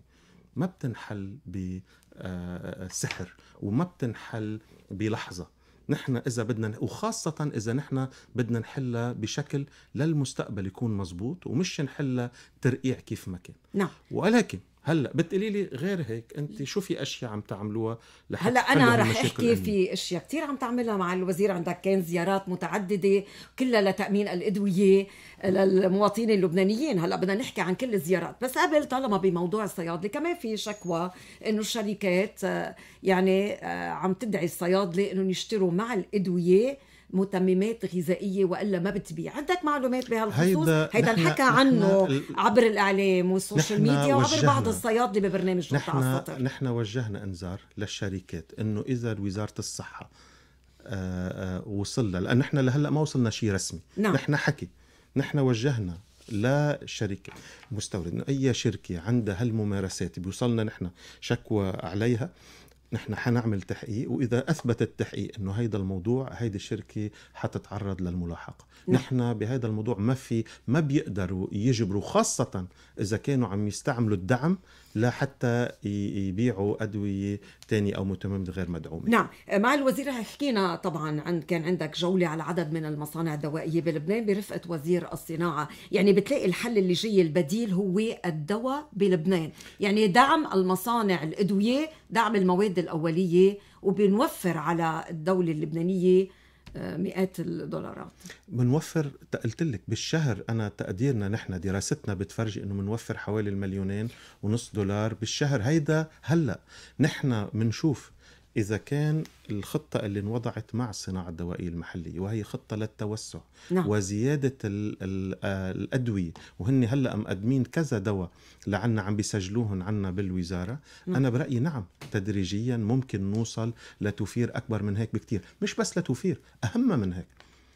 ما بتنحل بسحر آه، آه، وما بتنحل بلحظه نحن اذا بدنا وخاصه اذا نحن بدنا نحلها بشكل للمستقبل يكون مزبوط ومش نحلها ترقيع كيف ما كان نعم ولكن هلا بتقولي لي غير هيك انت شو في اشياء عم تعملوها لحتى هلا انا رح احكي في اشياء كثير عم تعملها مع الوزير عندك كان زيارات متعدده كلها لتامين الادويه للمواطنين اللبنانيين هلا بدنا نحكي عن كل الزيارات بس قبل طالما بموضوع الصيادله كمان في شكوى انه الشركات آه، يعني آه، عم تدعي الصيادله انهم يشتروا مع الادويه متممات غذائيه والا ما بتبيع عندك معلومات بهالخصوص هيدا, هيدا عنه عبر الاعلام والسوشيال ميديا وعبر بعض الصيادله ببرنامج نحن على نحن وجهنا انذار للشركات انه اذا وزاره الصحه آه، آه، وصلنا لان نحن لهلا ما وصلنا شيء رسمي نعم. نحن حكي نحن وجهنا شركة مستورد أي شركة عندها هالممارسات بيوصلنا نحن شكوى عليها نحن حنعمل تحقيق واذا اثبت التحقيق انه هيدا الموضوع هيدي الشركه حتتعرض للملاحقه نعم. نحن بهذا الموضوع ما في ما بيقدروا يجبروا خاصه اذا كانوا عم يستعملوا الدعم لا حتى يبيعوا أدوية تانية أو متممة غير مدعومة نعم مع الوزير حكينا طبعا عن كان عندك جولة على عدد من المصانع الدوائية بلبنان برفقة وزير الصناعة يعني بتلاقي الحل اللي جاي البديل هو الدواء بلبنان يعني دعم المصانع الأدوية دعم المواد الأولية وبنوفر على الدولة اللبنانية مئات الدولارات بنوفر قلت لك بالشهر انا تقديرنا نحن دراستنا بتفرجي انه بنوفر حوالي المليونين ونص دولار بالشهر هيدا هلا نحن بنشوف إذا كان الخطة اللي انوضعت مع الصناعة الدوائية المحلية وهي خطة للتوسع نعم. وزيادة الـ الـ آه الأدوية وهن هلأ مقدمين كذا دواء لعنا عم بيسجلوهن عنا بالوزارة نعم. أنا برأيي نعم تدريجيا ممكن نوصل لتوفير أكبر من هيك بكتير مش بس لتوفير أهم من هيك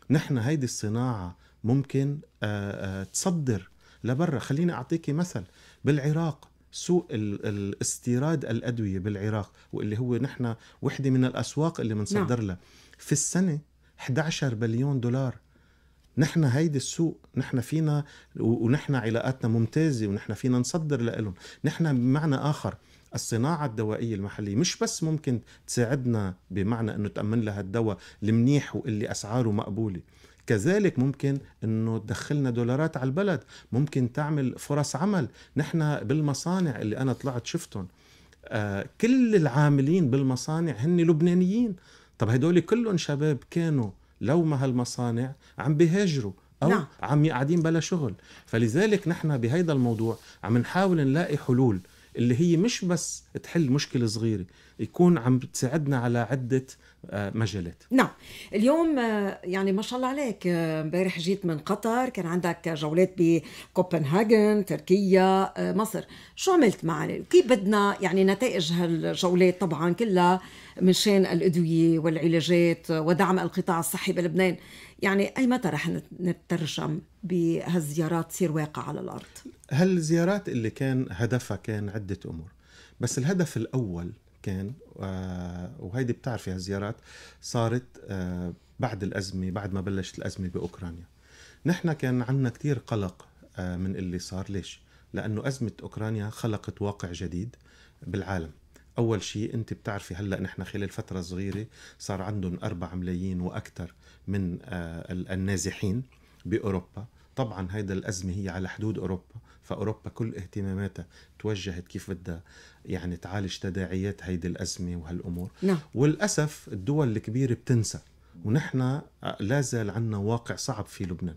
نحن هيدي الصناعة ممكن آه، آه، تصدر لبرا خليني أعطيكي مثل بالعراق سوق الاستيراد الادويه بالعراق واللي هو نحن وحده من الاسواق اللي بنصدر نعم. لها في السنه 11 بليون دولار نحن هيدي السوق نحن فينا ونحن علاقاتنا ممتازه ونحن فينا نصدر لهم نحن بمعنى اخر الصناعة الدوائية المحلية مش بس ممكن تساعدنا بمعنى أنه تأمن لها الدواء المنيح واللي أسعاره مقبولة كذلك ممكن انه تدخلنا دولارات على البلد ممكن تعمل فرص عمل نحن بالمصانع اللي انا طلعت شفتهم آه كل العاملين بالمصانع هن لبنانيين طب هدول كلهم شباب كانوا لو ما هالمصانع عم بيهاجروا او نعم. عم قاعدين بلا شغل فلذلك نحن بهيدا الموضوع عم نحاول نلاقي حلول اللي هي مش بس تحل مشكله صغيره يكون عم تساعدنا على عده آه، مجالات نعم اليوم آه، يعني ما شاء الله عليك آه، امبارح جيت من قطر كان عندك جولات بكوبنهاجن تركيا مصر شو عملت مع كيف بدنا يعني نتائج هالجولات طبعا كلها من شان الادويه والعلاجات ودعم القطاع الصحي بلبنان يعني اي متى رح نترجم بهالزيارات تصير واقع على الارض هالزيارات اللي كان هدفها كان عده امور بس الهدف الاول السكان آه، وهيدي بتعرفي هالزيارات صارت آه، بعد الأزمة بعد ما بلشت الأزمة بأوكرانيا نحن كان عندنا كتير قلق آه، من اللي صار ليش؟ لأنه أزمة أوكرانيا خلقت واقع جديد بالعالم أول شيء أنت بتعرفي هلأ نحن خلال فترة صغيرة صار عندهم 4 ملايين وأكثر من النازحين بأوروبا طبعا هيدا الأزمة هي على حدود أوروبا فأوروبا كل اهتماماتها توجهت كيف بدها يعني تعالج تداعيات هيدي الأزمة وهالأمور نعم. وللأسف الدول الكبيرة بتنسى ونحن لا زال عندنا واقع صعب في لبنان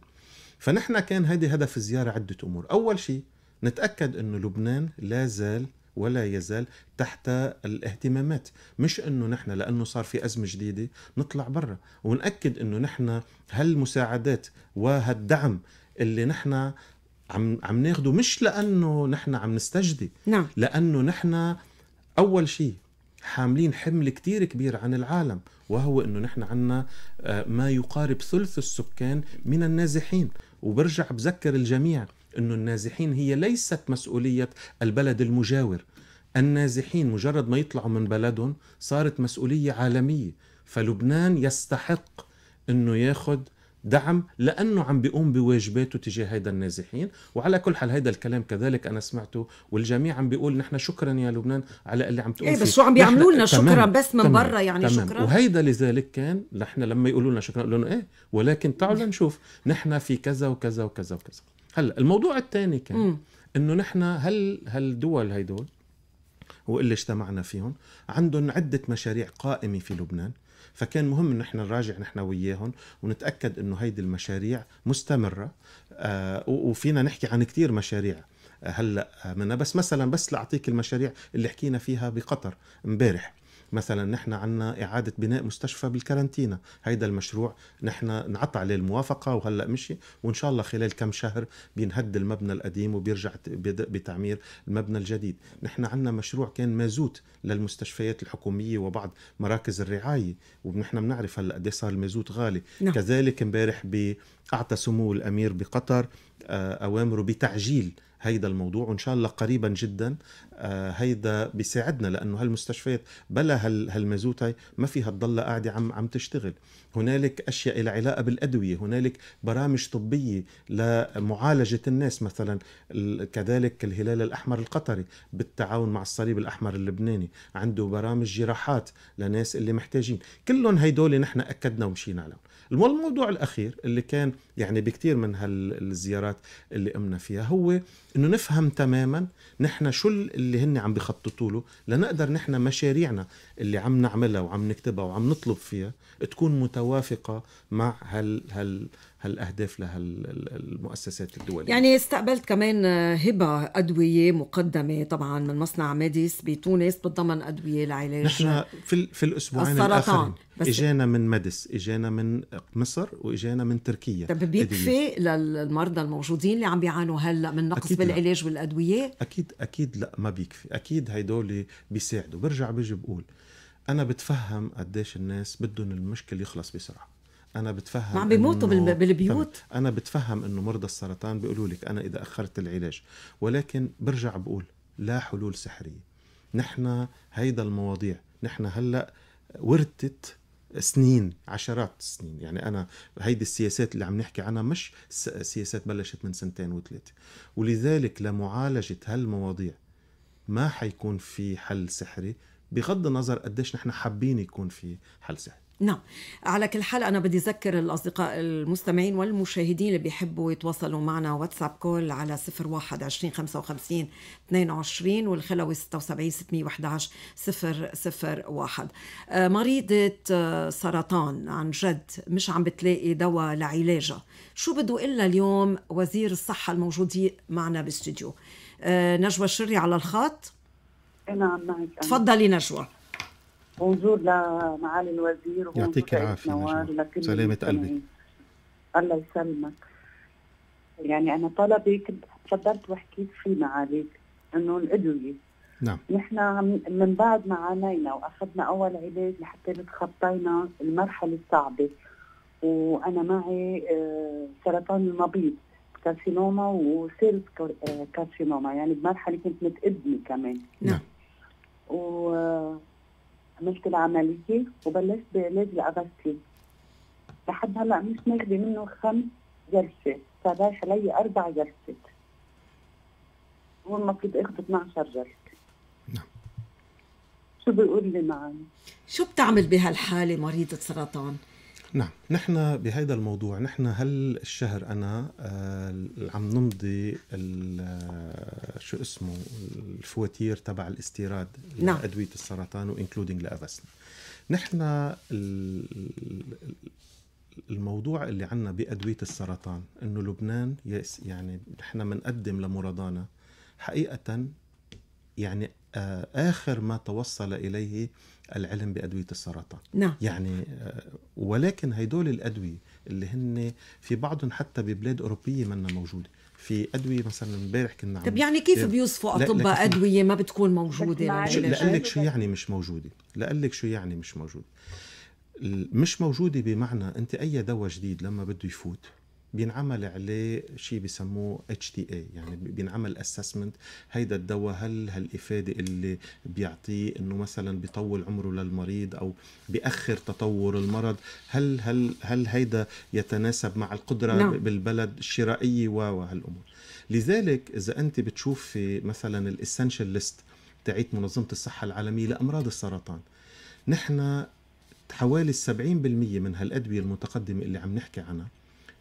فنحن كان هذه هدف الزيارة عدة أمور أول شيء نتأكد أنه لبنان لا زال ولا يزال تحت الاهتمامات مش انه نحن لانه صار في ازمه جديده نطلع برا وناكد انه نحن هالمساعدات وهالدعم اللي نحن عم عم ناخده مش لانه نحن عم نستجدي نعم لانه نحن اول شيء حاملين حمل كتير كبير عن العالم وهو انه نحن عنا آه، ما يقارب ثلث السكان من النازحين وبرجع بذكر الجميع انه النازحين هي ليست مسؤوليه البلد المجاور النازحين مجرد ما يطلعوا من بلدهم صارت مسؤوليه عالميه فلبنان يستحق انه ياخذ دعم لانه عم بيقوم بواجباته تجاه هيدا النازحين وعلى كل حال هيدا الكلام كذلك انا سمعته والجميع عم بيقول نحن شكرا يا لبنان على اللي عم تقول إيه بس شو عم بيعملوا لنا شكرا بس من برا يعني تمام شكرا وهيدا لذلك كان نحن لما يقولوا لنا شكرا لهم ايه ولكن تعالوا لنشوف نحن في كذا وكذا وكذا وكذا هلا الموضوع الثاني كان انه نحن هل هالدول هيدول واللي اجتمعنا فيهم عندهم عده مشاريع قائمه في لبنان فكان مهم ان احنا نراجع نحن وياهم ونتاكد انه هيدي المشاريع مستمره آه، وفينا نحكي عن كثير مشاريع هلا منها بس مثلا بس لاعطيك المشاريع اللي حكينا فيها بقطر امبارح مثلا نحن عنا إعادة بناء مستشفى بالكارنتينا هيدا المشروع نحن نعطى عليه الموافقة وهلأ مشي وإن شاء الله خلال كم شهر بينهد المبنى القديم وبيرجع بتعمير المبنى الجديد نحن عنا مشروع كان مازوت للمستشفيات الحكومية وبعض مراكز الرعاية ونحن بنعرف هلأ دي إيه صار المازوت غالي نعم. كذلك امبارح أعطى سمو الأمير بقطر آه، أوامره بتعجيل هيدا الموضوع وان شاء الله قريبا جدا آه، هيدا بيساعدنا لانه هالمستشفيات بلا هالمازوت هاي ما فيها تضلها قاعده عم عم تشتغل هنالك اشياء لها علاقه بالادويه هنالك برامج طبيه لمعالجه الناس مثلا كذلك الهلال الاحمر القطري بالتعاون مع الصليب الاحمر اللبناني عنده برامج جراحات لناس اللي محتاجين كلهم هيدول نحن اكدنا ومشينا عليهم الموضوع الاخير اللي كان يعني بكثير من هالزيارات اللي قمنا فيها هو انه نفهم تماما نحن شو اللي هن عم بخططوا له لنقدر نحن مشاريعنا اللي عم نعملها وعم نكتبها وعم نطلب فيها تكون متوافقه مع هال هال هالاهداف لهالمؤسسات الدوليه يعني استقبلت كمان هبه ادويه مقدمه طبعا من مصنع ميديس بتونس بتضمن ادويه لعلاج نحن في في الاسبوعين الاخرين اجانا من ميديس اجانا من مصر واجانا من تركيا طب بيكفي للمرضى الموجودين اللي عم بيعانوا هلا من نقص بالعلاج والادويه اكيد اكيد لا ما بيكفي اكيد هيدول بيساعدوا برجع بيجي بقول انا بتفهم قديش الناس بدهم المشكله يخلص بسرعه انا بتفهم عم بيموتوا بالبيوت انا بتفهم انه مرضى السرطان بيقولوا لك انا اذا اخرت العلاج ولكن برجع بقول لا حلول سحريه نحن هيدا المواضيع نحن هلا ورثت سنين عشرات السنين يعني انا هيدي السياسات اللي عم نحكي عنها مش سياسات بلشت من سنتين وثلاثه ولذلك لمعالجه هالمواضيع ما حيكون في حل سحري بغض النظر قديش نحن حابين يكون في حل سحري نعم على كل حال أنا بدي أذكر الأصدقاء المستمعين والمشاهدين اللي بيحبوا يتواصلوا معنا واتساب كول على 01 20 55 22 والخلوي 76 611 001 مريضة آه، سرطان عن جد مش عم بتلاقي دواء لعلاجها شو بده إلا اليوم وزير الصحة الموجود معنا بالاستديو آه، نجوى الشري على الخط نعم معك تفضلي نجوى ونزور لمعالي الوزير يعطيك العافية سلامة قلبك الله يسلمك يعني أنا طلبي كنت تفضلت وحكيت فيه معاليك إنه الأدوية نعم نحن من بعد ما عانينا واخذنا اول علاج لحتى تخطينا المرحله الصعبه وانا معي آه، سرطان المبيض كارسينوما وسيلز آه، كارسينوما يعني بمرحله كنت متقدمه كمان نعم و عملت العملية وبلشت بعلاج الأغسطي لحد هلا مش ناخذة منه خمس جلسات فدايح علي أربع جلسات هو المفروض اخذ 12 جلسة نعم شو بيقول لي معي؟ شو بتعمل بهالحالة مريضة سرطان؟ نعم نحن بهذا الموضوع نحن هل الشهر انا آه، عم نمضي آه، شو اسمه الفواتير تبع الاستيراد نعم. لادويه السرطان وانكلودينج لافاسن نحن الموضوع اللي عندنا بادويه السرطان انه لبنان يعني نحن بنقدم لمرضانا حقيقه يعني آه، آخر ما توصل إليه العلم بأدوية السرطان نعم. يعني آه، ولكن هيدول الأدوية اللي هن في بعضهم حتى ببلاد أوروبية منا موجودة في ادويه مثلا امبارح كنا عم طب يعني كيف بيوصفوا اطباء ادويه ما بتكون موجوده لقلك يعني شو يعني مش موجوده لقلك شو يعني مش موجوده مش موجوده بمعنى انت اي دواء جديد لما بده يفوت بينعمل عليه شيء بسموه اتش تي اي يعني بينعمل اسسمنت هيدا الدواء هل هالافاده اللي بيعطيه انه مثلا بيطول عمره للمريض او بياخر تطور المرض هل هل هل هيدا يتناسب مع القدره لا. نعم. بالبلد الشرائيه و وهالامور لذلك اذا انت بتشوفي مثلا الاسنشال ليست تاعت منظمه الصحه العالميه لامراض السرطان نحن حوالي 70% من هالادويه المتقدمه اللي عم نحكي عنها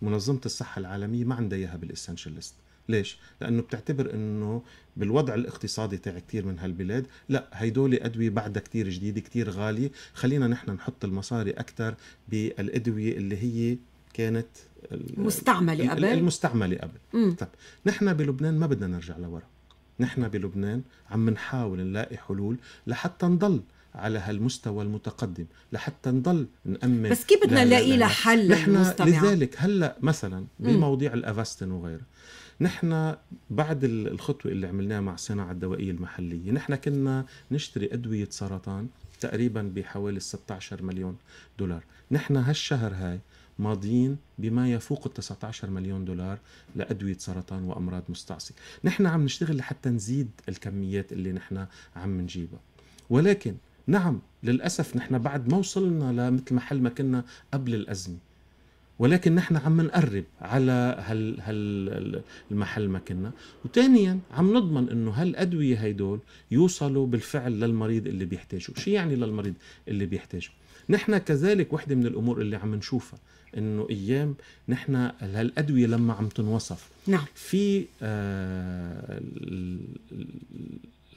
منظمه الصحه العالميه ما عندها اياها بالاسنشال ليست ليش؟ لانه بتعتبر انه بالوضع الاقتصادي تاع كثير من هالبلاد لا هيدول ادويه بعدها كثير جديده كثير غاليه خلينا نحن نحط المصاري اكثر بالادويه اللي هي كانت مستعمله قبل المستعمله قبل طب نحن بلبنان ما بدنا نرجع لورا نحن بلبنان عم نحاول نلاقي حلول لحتى نضل على هالمستوى المتقدم لحتى نضل نأمن بس كيف بدنا نلاقي لها حل نحن لذلك هلا مثلا بمواضيع الافاستن وغيره نحن بعد الخطوه اللي عملناها مع الصناعه الدوائيه المحليه نحن كنا نشتري ادويه سرطان تقريبا بحوالي 16 مليون دولار نحن هالشهر هاي ماضيين بما يفوق ال 19 مليون دولار لأدوية سرطان وأمراض مستعصية نحن عم نشتغل لحتى نزيد الكميات اللي نحن عم نجيبها ولكن نعم للأسف نحن بعد ما وصلنا لمثل محل ما كنا قبل الأزمة ولكن نحن عم نقرب على هال هال المحل ما كنا وثانيا عم نضمن انه هالادويه هيدول يوصلوا بالفعل للمريض اللي بيحتاجه شو يعني للمريض اللي بيحتاجه نحن كذلك وحده من الامور اللي عم نشوفها انه ايام نحن هالادويه لما عم تنوصف نعم في آه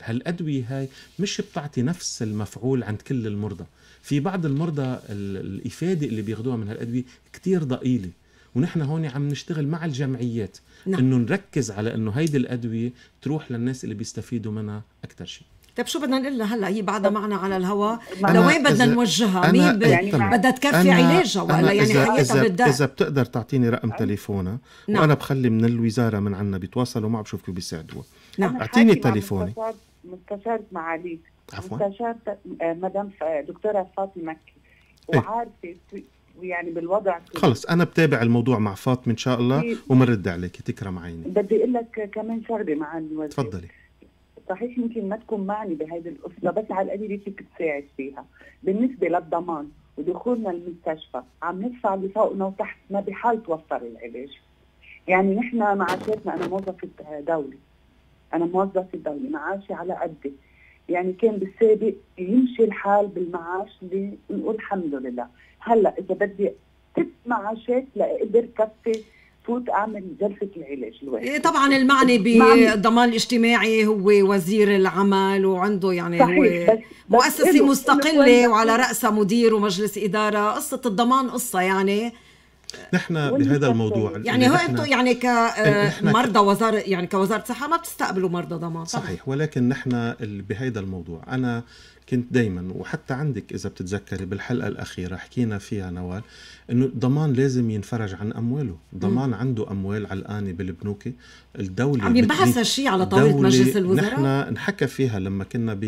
هالادويه هاي مش بتعطي نفس المفعول عند كل المرضى في بعض المرضى الافاده اللي بياخدوها من هالادويه كتير ضئيله ونحن هون عم نشتغل مع الجمعيات نعم. انه نركز على انه هيدي الادويه تروح للناس اللي بيستفيدوا منها اكثر شيء طيب شو بدنا نقول لها هلا هي بعدها معنا على الهواء لوين بدنا نوجهها مين ب... يعني بدها تكفي علاجها ولا يعني إذا حياتها إذا اذا بتقدر تعطيني رقم نعم. تليفونها نعم. وانا بخلي من الوزاره من عنا بيتواصلوا معه بشوف كيف بيساعدوها نعم اعطيني تليفوني مستشار معاليك عفوا مستشار آه، مدام دكتوره فاطمه مكي إيه. وعارفه يعني بالوضع خلص انا بتابع الموضوع مع فاطمه ان شاء الله ومرد عليك تكرم عيني بدي اقول لك كمان شغله مع الوزير تفضلي صحيح يمكن ما تكون معني بهذه القصه بس على القليله فيك تساعد فيها بالنسبه للضمان ودخولنا المستشفى عم ندفع اللي فوقنا وتحتنا بحال توفر العلاج يعني نحن معاشاتنا انا موظفه دولي انا موظف في الدوله معاشي على قدي يعني كان بالسابق يمشي الحال بالمعاش اللي نقول الحمد لله هلا اذا بدي ست معاشات لاقدر كفي فوت اعمل جلسه العلاج الواحد إيه، طبعا المعني بالضمان الاجتماعي هو وزير العمل وعنده يعني صحيح. هو مؤسسه مستقله وعلى راسها مدير ومجلس اداره قصه الضمان قصه يعني نحن بهذا الموضوع يعني هو انتم يعني كمرضى إيه، آه، وزاره يعني كوزاره صحه ما بتستقبلوا مرضى ضمان صحيح ولكن نحن بهذا الموضوع انا كنت دائما وحتى عندك اذا بتتذكري بالحلقه الاخيره حكينا فيها نوال انه الضمان لازم ينفرج عن امواله ضمان عنده اموال علقانه بالبنوك الدوله عم يبحث هالشيء على طاوله مجلس الوزراء نحن نحكى فيها لما كنا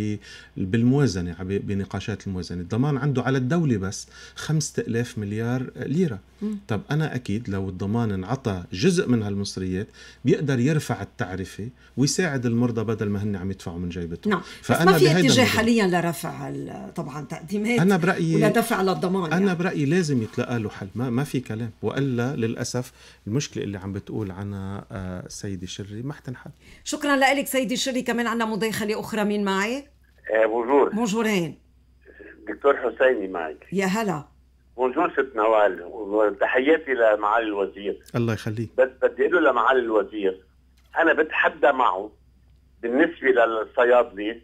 بالموازنه بنقاشات الموازنه الضمان عنده على الدوله بس 5000 مليار ليره مم. طب انا اكيد لو الضمان انعطى جزء من هالمصريات بيقدر يرفع التعرفه ويساعد المرضى بدل ما هن عم يدفعوا من جيبتهم نعم فانا بس ما في اتجاه حاليا لرفع طبعا تقديمات انا برايي ولدفع للضمان انا يعني. برايي لازم يتلقى له له حل ما, ما في كلام والا للاسف المشكله اللي عم بتقول عنها السيده آه، شري ما حتنحل شكرا لك سيدي شري كمان عندنا مداخله اخرى مين معي آه، بونجور بونجورين دكتور حسيني معك يا هلا بونجور ست نوال وتحياتي لمعالي الوزير الله يخليك بس بدي اقول لمعالي الوزير انا بتحدى معه بالنسبه للصيادله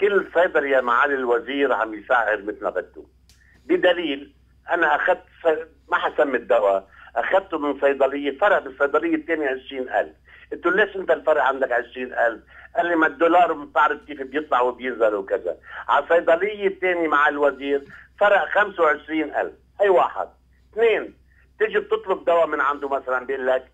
كل صيدلي يا معالي الوزير عم يسعر مثل ما بده بدليل انا اخذت ما حسمي الدواء اخذته من صيدليه فرع بالصيدليه الثانيه 20000 قلت له ليش انت الفرع عندك 20000 قال لي ما الدولار ما بتعرف كيف بيطلع وبينزل وكذا على الصيدليه الثانيه مع الوزير فرق 25000 هي واحد اثنين تيجي بتطلب دواء من عنده مثلا بيقول لك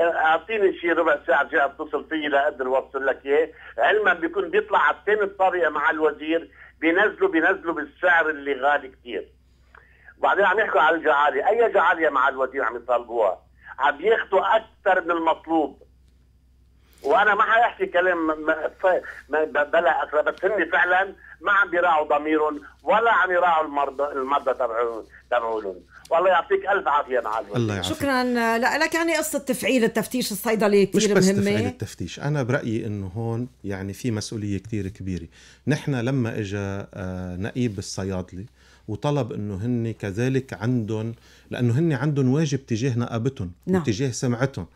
آه، اعطيني شيء ربع ساعه جاي اتصل فيي لاقدر اوصل لك اياه علما بيكون بيطلع على الثاني الطريقه مع الوزير بينزلوا بينزلوا بالسعر اللي غالي كثير وبعدين عم يحكوا على الجعالي أي جعالي مع الوزير عم يطالبوها عم ياخذوا أكثر من المطلوب وانا ما حيحكي كلام بلا اقرب بس هن فعلا ما عم بيراعوا ضميرهم ولا عم يراعوا المرضى المرضى تبعهم تبعولهم والله يعطيك الف عافيه معلم الله يعافيك شكرا لك يعني قصه تفعيل التفتيش الصيدلي كثير مش بس مهمه تفعيل التفتيش انا برايي انه هون يعني في مسؤوليه كثير كبيره نحن لما اجى آه، نقيب الصيادله وطلب انه هن كذلك عندهم لانه هن عندهم واجب تجاه نقابتهم نعم. وتجاه سمعتهم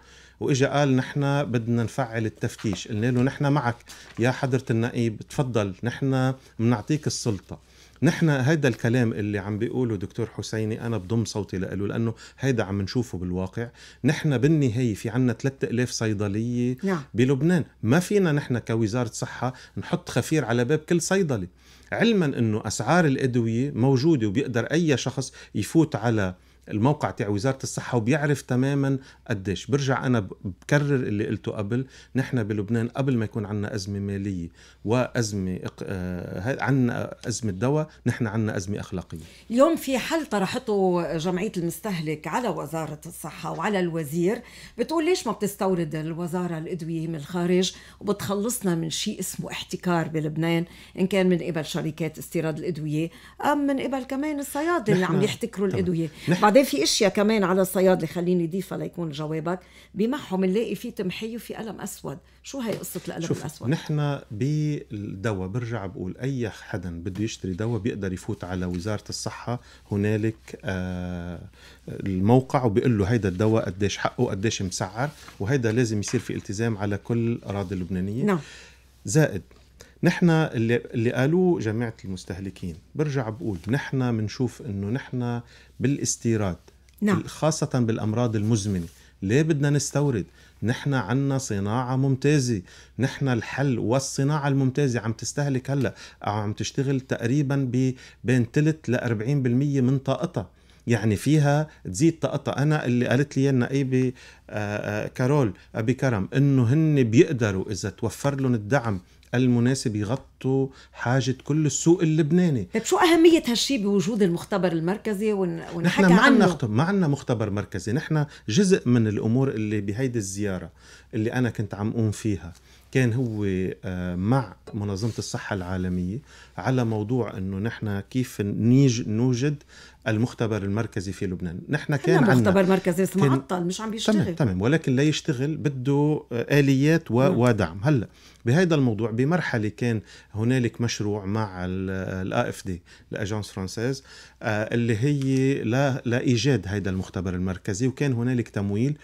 واجا قال نحن بدنا نفعل التفتيش قلنا له نحن معك يا حضره النقيب تفضل نحن بنعطيك السلطه نحن هيدا الكلام اللي عم بيقوله دكتور حسيني انا بضم صوتي له لانه هيدا عم نشوفه بالواقع نحن بالنهايه في عنا 3000 صيدليه نعم. بلبنان ما فينا نحن كوزاره صحه نحط خفير على باب كل صيدلي علما انه اسعار الادويه موجوده وبيقدر اي شخص يفوت على الموقع تاع وزاره الصحه وبيعرف تماما قديش برجع انا بكرر اللي قلته قبل نحن بلبنان قبل ما يكون عندنا ازمه ماليه وازمه إق... آه... عندنا ازمه دواء نحن عندنا ازمه اخلاقيه اليوم في حل طرحته جمعيه المستهلك على وزاره الصحه وعلى الوزير بتقول ليش ما بتستورد الوزاره الادويه من الخارج وبتخلصنا من شيء اسمه احتكار بلبنان ان كان من قبل شركات استيراد الادويه ام من قبل كمان الصيادله اللي عم يحتكروا الادويه بعد بعدين في اشياء كمان على الصيادله خليني ضيفها ليكون جوابك بمعهم بنلاقي في تمحي وفي قلم اسود شو هي قصه القلم شوف الاسود نحن بالدواء برجع بقول اي حدا بده يشتري دواء بيقدر يفوت على وزاره الصحه هنالك آه الموقع وبيقول له هيدا الدواء قديش حقه قديش مسعر وهيدا لازم يصير في التزام على كل اراضي اللبنانيه نعم زائد نحن اللي اللي قالوه جماعه المستهلكين برجع بقول نحن بنشوف انه نحن بالاستيراد نعم. خاصه بالامراض المزمنه ليه بدنا نستورد نحن عنا صناعة ممتازة نحن الحل والصناعة الممتازة عم تستهلك هلأ أو عم تشتغل تقريبا بين ثلث ل 40% من طاقتها يعني فيها تزيد طاقتها انا اللي قالت لي النقيبه آه، آه، كارول ابي كرم انه هن بيقدروا اذا توفر لهم الدعم المناسب يغطوا حاجة كل السوق اللبناني طيب شو أهمية هالشي بوجود المختبر المركزي ونحكى نحن ما عنا ما عنا مختبر مركزي نحن جزء من الأمور اللي بهيدي الزيارة اللي أنا كنت عم أقوم فيها كان هو آه، مع منظمة الصحة العالمية على موضوع أنه نحن كيف نيج نوجد المختبر المركزي في لبنان نحن كان عندنا مختبر مركزي كان... معطل مش عم بيشتغل تمام تمام ولكن لا يشتغل بده آه، آليات و... نعم. ودعم هلا بهذا الموضوع بمرحلة كان هنالك مشروع مع اف دي الاجانس فرانسيز آه، اللي هي لا لايجاد هذا المختبر المركزي وكان هنالك تمويل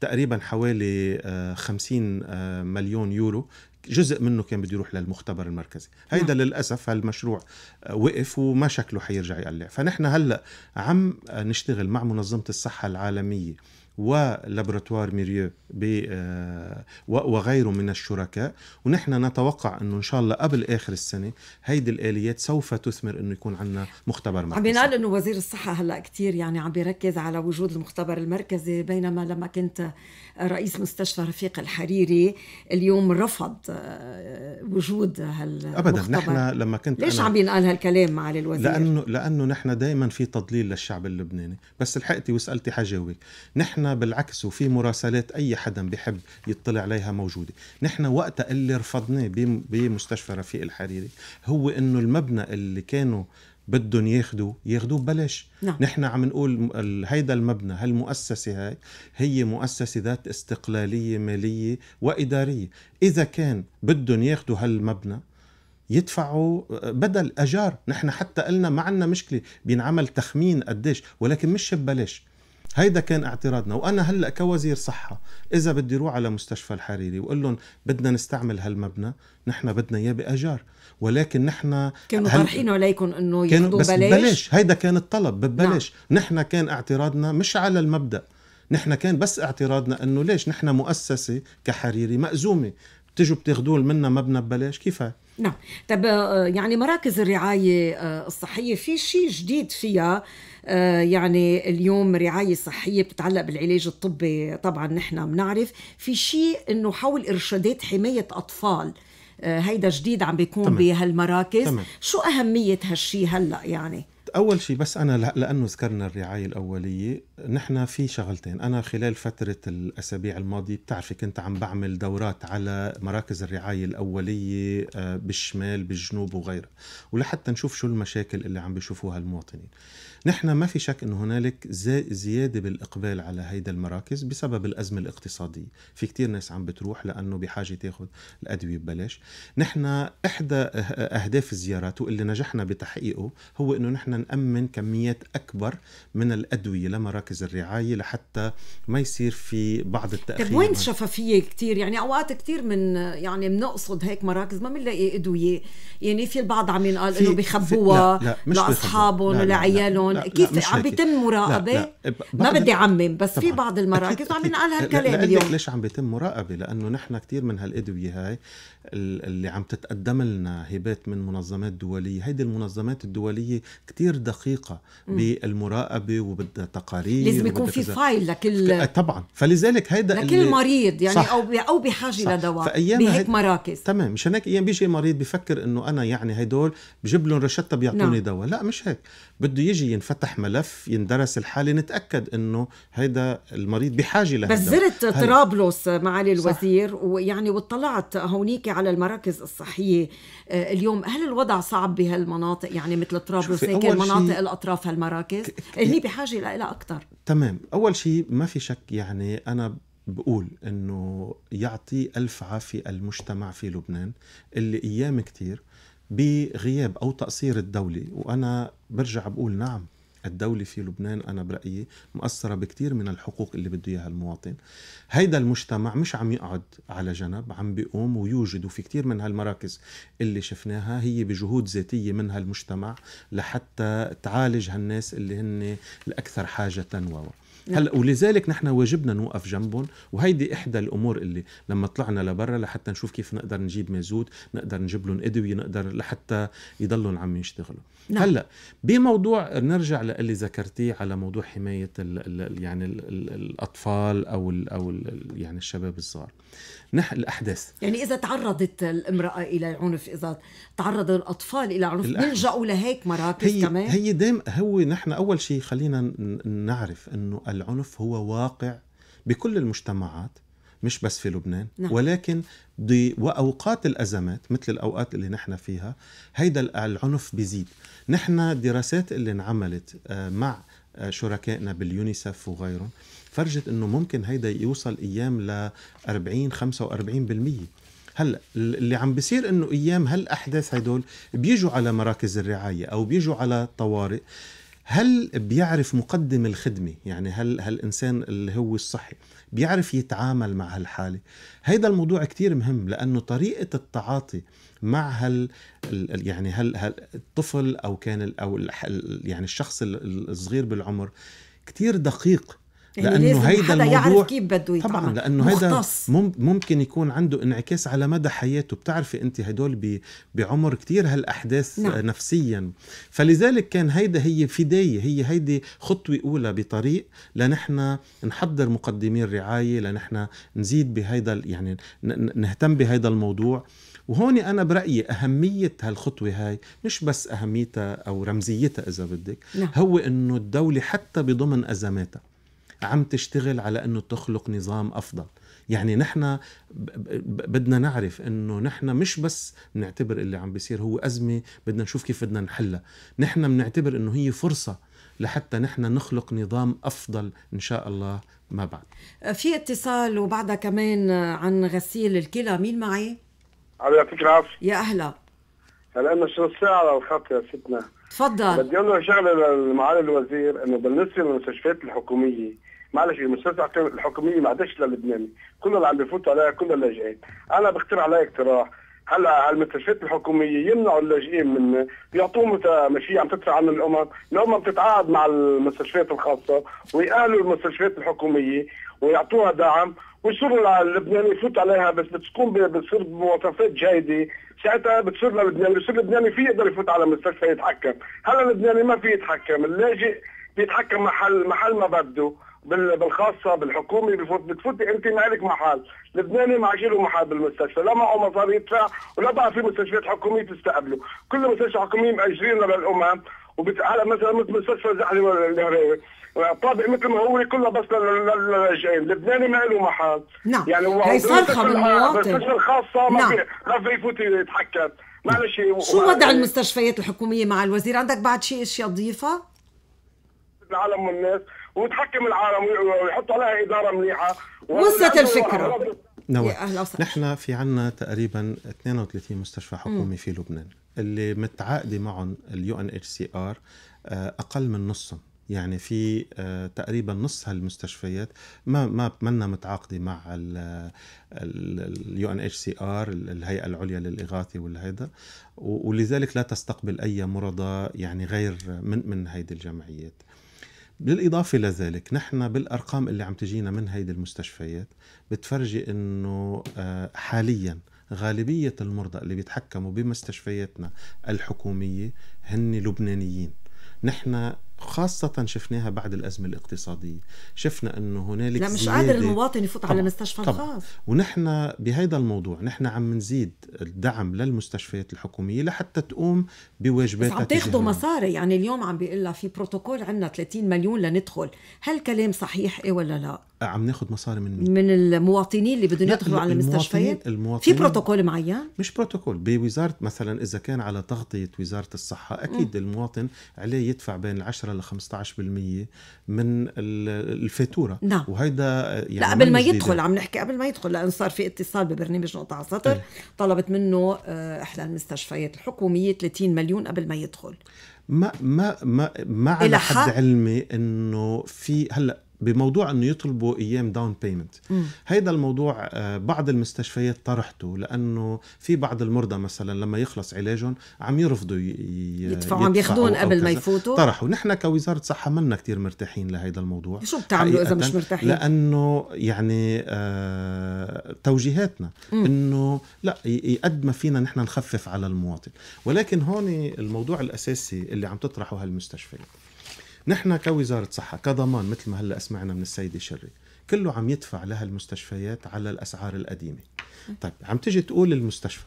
تقريبا حوالي 50 آه، مليون يورو جزء منه كان بده يروح للمختبر المركزي هيدا نعم. للاسف هالمشروع آه، وقف وما شكله حيرجع يقلع فنحن هلا عم نشتغل مع منظمه الصحه العالميه ولابراتوار ميريو آه، وغيره من الشركاء ونحن نتوقع انه ان شاء الله قبل اخر السنه هيدي الاليات سوف تثمر انه يكون عندنا مختبر مركزي عم بينقال انه وزير الصحه هلا كثير يعني عم بيركز على وجود المختبر المركزي بينما لما كنت آه، رئيس مستشفى رفيق الحريري اليوم رفض آه، وجود هالمختبر ابدا نحن لما كنت ليش أنا... عم ينقال هالكلام معالي الوزير لانه لانه نحن دائما في تضليل للشعب اللبناني بس لحقتي وسالتي حجاوبك نحن بالعكس وفي مراسلات اي حدا بحب يطلع عليها موجوده نحن وقتها اللي رفضناه بمستشفى رفيق الحريري هو انه المبنى اللي كانوا بدهم ياخذوا ياخذوه ببلاش نعم. نحن عم نقول هيدا المبنى هالمؤسسة هاي هي مؤسسة ذات استقلالية مالية وإدارية إذا كان بدهم ياخذوا هالمبنى يدفعوا آه، بدل اجار نحن حتى قلنا ما عندنا مشكله بينعمل تخمين قديش ولكن مش ببلاش هيدا كان اعتراضنا وانا هلا كوزير صحه اذا بدي روح على مستشفى الحريري واقول لهم بدنا نستعمل هالمبنى نحن بدنا اياه باجار ولكن نحن كانوا طرحين عليكم انه ياخذوا بس بلاش. ببلاش هيدا كان الطلب نعم. ببلاش نعم. نحن كان اعتراضنا مش على المبدا نحن كان بس اعتراضنا انه ليش نحن مؤسسه كحريري مأزومه بتجوا بتاخذوه منا مبنى ببلاش كيف نعم طب آه، يعني مراكز الرعاية آه، الصحية في شيء جديد فيها آه، يعني اليوم رعاية صحية بتتعلق بالعلاج الطبي طبعا نحن بنعرف في شيء انه حول ارشادات حماية اطفال هيدا جديد عم بيكون تمام. بهالمراكز تمام. شو اهمية هالشيء هلا يعني اول شيء بس انا لانه ذكرنا الرعايه الاوليه نحن في شغلتين انا خلال فتره الاسابيع الماضيه بتعرفي كنت عم بعمل دورات على مراكز الرعايه الاوليه آه، بالشمال بالجنوب وغيرها ولحتى نشوف شو المشاكل اللي عم بيشوفوها المواطنين نحن ما في شك انه هنالك زياده بالاقبال على هيدا المراكز بسبب الازمه الاقتصاديه، في كتير ناس عم بتروح لانه بحاجه تاخذ الادويه ببلاش، نحن احدى أه- أه- اهداف الزيارات واللي نجحنا بتحقيقه هو انه نحن نامن كميات اكبر من الادويه لمراكز الرعايه لحتى ما يصير في بعض التاخير طيب وين الشفافيه كتير يعني اوقات كتير من يعني بنقصد هيك مراكز ما بنلاقي ادويه يعني في البعض عم ينقال انه بيخبوها لاصحابهم ولعيالهم كيف لا عم بيتم مراقبه لا لا ما بدي اعمم بس في بعض المراكز طيب، عم ينقال هالكلام اليوم ليش عم بيتم مراقبه لانه نحن كثير من هالادويه هاي اللي عم تتقدم لنا هبات من منظمات دوليه هيدي المنظمات الدوليه كثير دقيقه بالمراقبه وبدها تقارير لازم يكون في فايل لكل أه، طبعا فلذلك هيدا لكل مريض يعني صح. او او بحاجه صح. لدواء بهيك مراكز تمام مشان هيك ايام بيجي مريض بفكر انه انا يعني هدول بجيب لهم روشته بيعطوني نعم. دواء لا مش هيك بده يجي ينفتح ملف يندرس الحاله نتاكد انه هيدا المريض بحاجه لهذا بس زرت طرابلس معالي الوزير صح. ويعني واطلعت هونيك على المراكز الصحيه آه، اليوم هل الوضع صعب بهالمناطق يعني مثل طرابلس هيك المناطق شي... الاطراف هالمراكز ك... ك... هني بحاجه لها اكثر تمام اول شيء ما في شك يعني انا بقول انه يعطي الف عافيه المجتمع في لبنان اللي ايام كثير بغياب او تقصير الدوله وانا برجع بقول نعم الدولة في لبنان أنا برأيي مؤثرة بكتير من الحقوق اللي بده إياها المواطن هيدا المجتمع مش عم يقعد على جنب عم بيقوم ويوجد وفي كتير من هالمراكز اللي شفناها هي بجهود ذاتية من هالمجتمع لحتى تعالج هالناس اللي هن الأكثر حاجة تنوى نعم. هلا ولذلك نحن واجبنا نوقف جنبهم وهيدي احدى الامور اللي لما طلعنا لبرا لحتى نشوف كيف نقدر نجيب مازوت نقدر نجيب لهم ادويه نقدر لحتى يضلوا عم يشتغلوا نعم. هلا بموضوع نرجع للي ذكرتيه على موضوع حمايه الـ الـ يعني الـ الـ الاطفال او الـ او الـ يعني الشباب الصغار نح الاحداث يعني اذا تعرضت الامراه الى العنف اذا تعرض الاطفال الى عنف بيلجأوا لهيك مراكز هي كمان هي دائما هو نحن اول شيء خلينا نعرف انه العنف هو واقع بكل المجتمعات مش بس في لبنان نعم. ولكن وأوقات الأزمات مثل الأوقات اللي نحن فيها هيدا العنف بيزيد نحن دراسات اللي انعملت آه، مع آه، شركائنا باليونيسف وغيرهم فرجت انه ممكن هيدا يوصل ايام ل 40 45% هلا اللي عم بيصير انه ايام هالاحداث هدول بيجوا على مراكز الرعايه او بيجوا على طوارئ هل بيعرف مقدم الخدمة يعني هل هالإنسان اللي هو الصحي بيعرف يتعامل مع هالحالة هيدا الموضوع كتير مهم لأنه طريقة التعاطي مع هال يعني هل, هل الطفل أو كان أو يعني الشخص الصغير بالعمر كتير دقيق يعني لانه لانه هيدا حدا الموضوع يعرف كيف بده يتعامل طبعا لانه هيدا ممكن يكون عنده انعكاس على مدى حياته بتعرفي انت هدول بعمر كتير هالاحداث نعم. نفسيا فلذلك كان هيدا هي فدايه هي هيدي خطوه اولى بطريق لنحن نحضر مقدمي الرعايه لنحن نزيد بهيدا يعني نهتم بهيدا الموضوع وهون انا برايي اهميه هالخطوه هاي مش بس اهميتها او رمزيتها اذا بدك نعم. هو انه الدوله حتى بضمن ازماتها عم تشتغل على انه تخلق نظام افضل يعني نحن بدنا نعرف انه نحن مش بس نعتبر اللي عم بيصير هو ازمه بدنا نشوف كيف بدنا نحلها نحن بنعتبر انه هي فرصه لحتى نحن نخلق نظام افضل ان شاء الله ما بعد أه، في اتصال وبعدها كمان عن غسيل الكلى مين معي؟ على يعطيك العافيه يا اهلا هلا انا شو الساعه على الخط يا ستنا تفضل بدي اقول له شغله لمعالي الوزير انه بالنسبه للمستشفيات الحكوميه معلش المستشفيات الحكوميه ما عادش للبنان كل اللي عم بفوتوا عليها كل اللاجئين انا بقترح عليها اقتراح هلا على المستشفيات الحكوميه يمنعوا اللاجئين من يعطوهم مشي عم تدفع عن الامم، الامم تتعاقد مع المستشفيات الخاصه ويأهلوا المستشفيات الحكوميه ويعطوها دعم بصير اللبناني يفوت عليها بس بتكون بتصير بمواصفات جيده ساعتها بتصير للبناني بصير اللبناني في يقدر يفوت على مستشفى يتحكم هلا اللبناني ما في يتحكم اللاجئ بيتحكم محل محل ما بده بالخاصه بالحكومة بفوت بتفوتي انت ما لك محل، لبناني ما له محل بالمستشفى، لا معه مصاري يدفع ولا بقى في مستشفيات حكوميه تستقبله، كل مستشفى حكوميه مأجرين للامم وبتعالى مثلا مثل مستشفى زحله القهراوي يعني طابع مثل ما هو كله بس اللبناني ما له محل نعم يعني هو هي صرخه بالمواطن المستشفى الخاصه ما نعم. في ما في يفوت يتحكم معلش شو وضع المستشفيات الحكوميه مع الوزير عندك بعد شيء اشياء تضيفها؟ العالم والناس وتحكم العالم ويحطوا عليها اداره منيحه وصلت الفكره نعم نحن في عنا تقريبا 32 مستشفى حكومي م. في لبنان اللي متعاقده معهم اليو ان اتش سي ار آه، اقل من نصهم يعني في آه، تقريبا نص هالمستشفيات ما ما منا متعاقده مع اليو ان اتش سي ار الهيئه العليا للاغاثه والهيدا ولذلك لا تستقبل اي مرضى يعني غير من من هيدي الجمعيات بالإضافة لذلك نحن بالأرقام اللي عم تجينا من هيدي المستشفيات بتفرجي أنه آه، حالياً غالبية المرضى اللي بيتحكموا بمستشفياتنا الحكومية هن لبنانيين نحن خاصة شفناها بعد الأزمة الاقتصادية شفنا أنه هنالك لا مش قادر المواطن يفوت طبعًا. على مستشفى طبعًا. ونحن بهذا الموضوع نحن عم نزيد الدعم للمستشفيات الحكومية لحتى تقوم بواجباتها بس عم تاخذوا مصاري يعني اليوم عم بيقول في بروتوكول عندنا 30 مليون لندخل هل كلام صحيح إيه ولا لا عم ناخذ مصاري من مين؟ من المواطنين اللي بدهم يدخلوا على المستشفيات؟ المواطنين في بروتوكول معين؟ مش بروتوكول، بوزاره مثلا اذا كان على تغطيه وزاره الصحه اكيد م. المواطن عليه يدفع بين 10 ل 15% من الفاتوره نعم وهيدا يعني لا قبل ما يدخل عم نحكي قبل ما يدخل لانه صار في اتصال ببرنامج نقطه على سطر أه. طلبت منه آه، احلى المستشفيات الحكوميه 30 مليون قبل ما يدخل ما ما ما ما على حد علمي انه في هلا بموضوع انه يطلبوا ايام داون بيمنت هيدا الموضوع آه، بعض المستشفيات طرحته لانه في بعض المرضى مثلا لما يخلص علاجهم عم يرفضوا يدفعوا عم ياخذون قبل ما يفوتوا طرحوا نحن كوزاره صحه منا كثير مرتاحين لهيدا الموضوع شو بتعملوا اذا مش مرتاحين لانه يعني آه توجيهاتنا انه لا قد ما فينا نحن نخفف على المواطن ولكن هون الموضوع الاساسي اللي عم تطرحه هالمستشفيات نحن كوزاره صحه كضمان مثل ما هلا سمعنا من السيده شري كله عم يدفع لها المستشفيات على الاسعار القديمه طيب عم تجي تقول المستشفى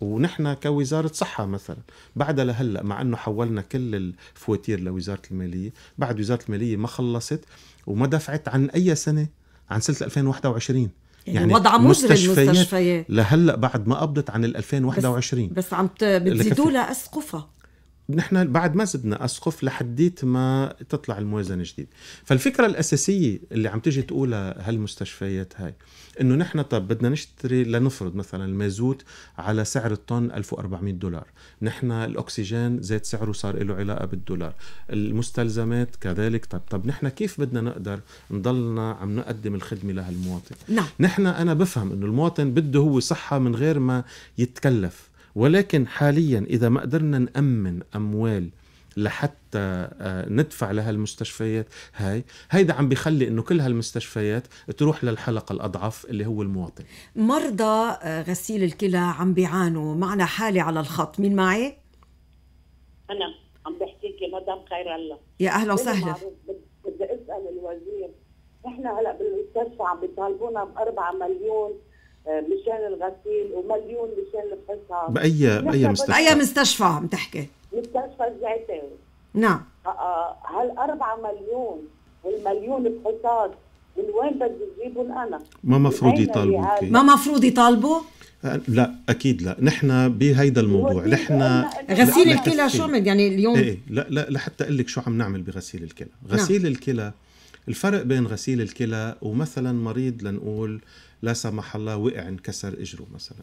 ونحن كوزارة صحة مثلا بعد لهلا مع انه حولنا كل الفواتير لوزارة المالية بعد وزارة المالية ما خلصت وما دفعت عن اي سنة عن سنة 2021 يعني, يعني وضع مزري المستشفيات لهلا بعد ما قبضت عن ال 2021 بس, بس عم بتزيدوا لها اسقفها نحن بعد ما زدنا اسقف لحديت ما تطلع الموازنه جديد فالفكره الاساسيه اللي عم تجي تقولها هالمستشفيات هاي انه نحن طب بدنا نشتري لنفرض مثلا المازوت على سعر الطن 1400 دولار نحن الاكسجين زاد سعره صار له علاقه بالدولار المستلزمات كذلك طب طب نحن كيف بدنا نقدر نضلنا عم نقدم الخدمه لهالمواطن نعم. نحن انا بفهم انه المواطن بده هو صحه من غير ما يتكلف ولكن حاليا اذا ما قدرنا نامن اموال لحتى آه، ندفع لها المستشفيات هاي هيدا عم بخلي انه كل هالمستشفيات تروح للحلقة الأضعف اللي هو المواطن مرضى آه، غسيل الكلى عم بيعانوا معنا حالة على الخط مين معي؟ أنا عم بحكيك يا مدام خير الله يا أهلا وسهلا بدي أسأل الوزير نحن هلا بالمستشفى عم بيطالبونا بأربعة مليون مشان الغسيل ومليون مشان الفصام باي باي مستشفى باي مستشفى عم تحكي مستشفى الزعتر نعم 4 آه، آه، مليون والمليون الحصاد من وين بدي اجيبهم انا؟ ما مفروض يطالبوا ما مفروض يطالبوا؟ آه، لا اكيد لا نحن بهيدا الموضوع نحن غسيل الكلى شو عمل يعني اليوم إيه،, ايه لا لا لحتى اقول لك شو عم نعمل بغسيل الكلى نعم. غسيل نعم. الكلى الفرق بين غسيل الكلى ومثلا مريض لنقول لا سمح الله وقع انكسر اجره مثلا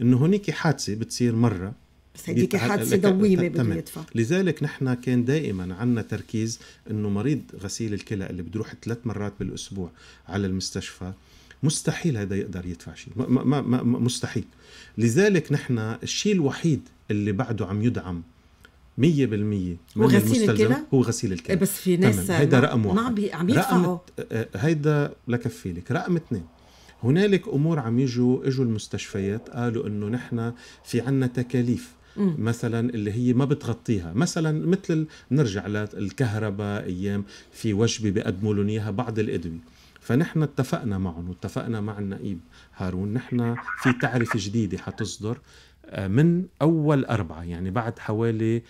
انه هنيك حادثه بتصير مره بس هذيك حادثه دويمه بده يدفع لذلك نحن كان دائما عندنا تركيز انه مريض غسيل الكلى اللي بده يروح ثلاث مرات بالاسبوع على المستشفى مستحيل هذا يقدر يدفع شيء ما ما ما مستحيل لذلك نحن الشيء الوحيد اللي بعده عم يدعم 100% من وغسيل الكلى هو غسيل الكلى بس في ناس هيدا رقم واحد عم عم يدفعوا آه، هيدا لكفيلك رقم اثنين هنالك امور عم يجوا اجوا المستشفيات قالوا انه نحن في عنا تكاليف مثلا اللي هي ما بتغطيها مثلا مثل نرجع للكهرباء ايام في وجبه بيقدموا لهم اياها بعض الادويه فنحن اتفقنا معهم واتفقنا مع النقيب هارون نحن في تعرفه جديده حتصدر آه، من اول اربعه يعني بعد حوالي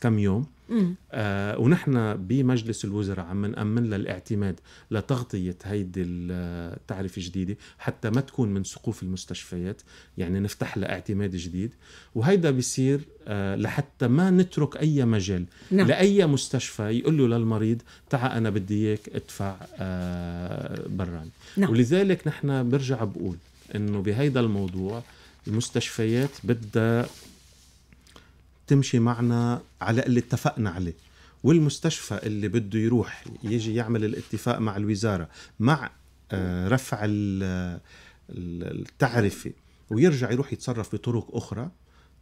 كم يوم آه ونحن بمجلس الوزراء عم نأمن للاعتماد لتغطية هيدي التعرفة الجديدة حتى ما تكون من سقوف المستشفيات يعني نفتح لها اعتماد جديد وهيدا بيصير آه لحتى ما نترك أي مجال نعم. لأي مستشفى يقول له للمريض تعا أنا بدي إياك ادفع آه براني نعم. ولذلك نحن برجع بقول إنه بهيدا الموضوع المستشفيات بدها تمشي معنا على اللي اتفقنا عليه والمستشفى اللي بده يروح يجي يعمل الاتفاق مع الوزاره مع آه، رفع التعرفه ويرجع يروح يتصرف بطرق اخرى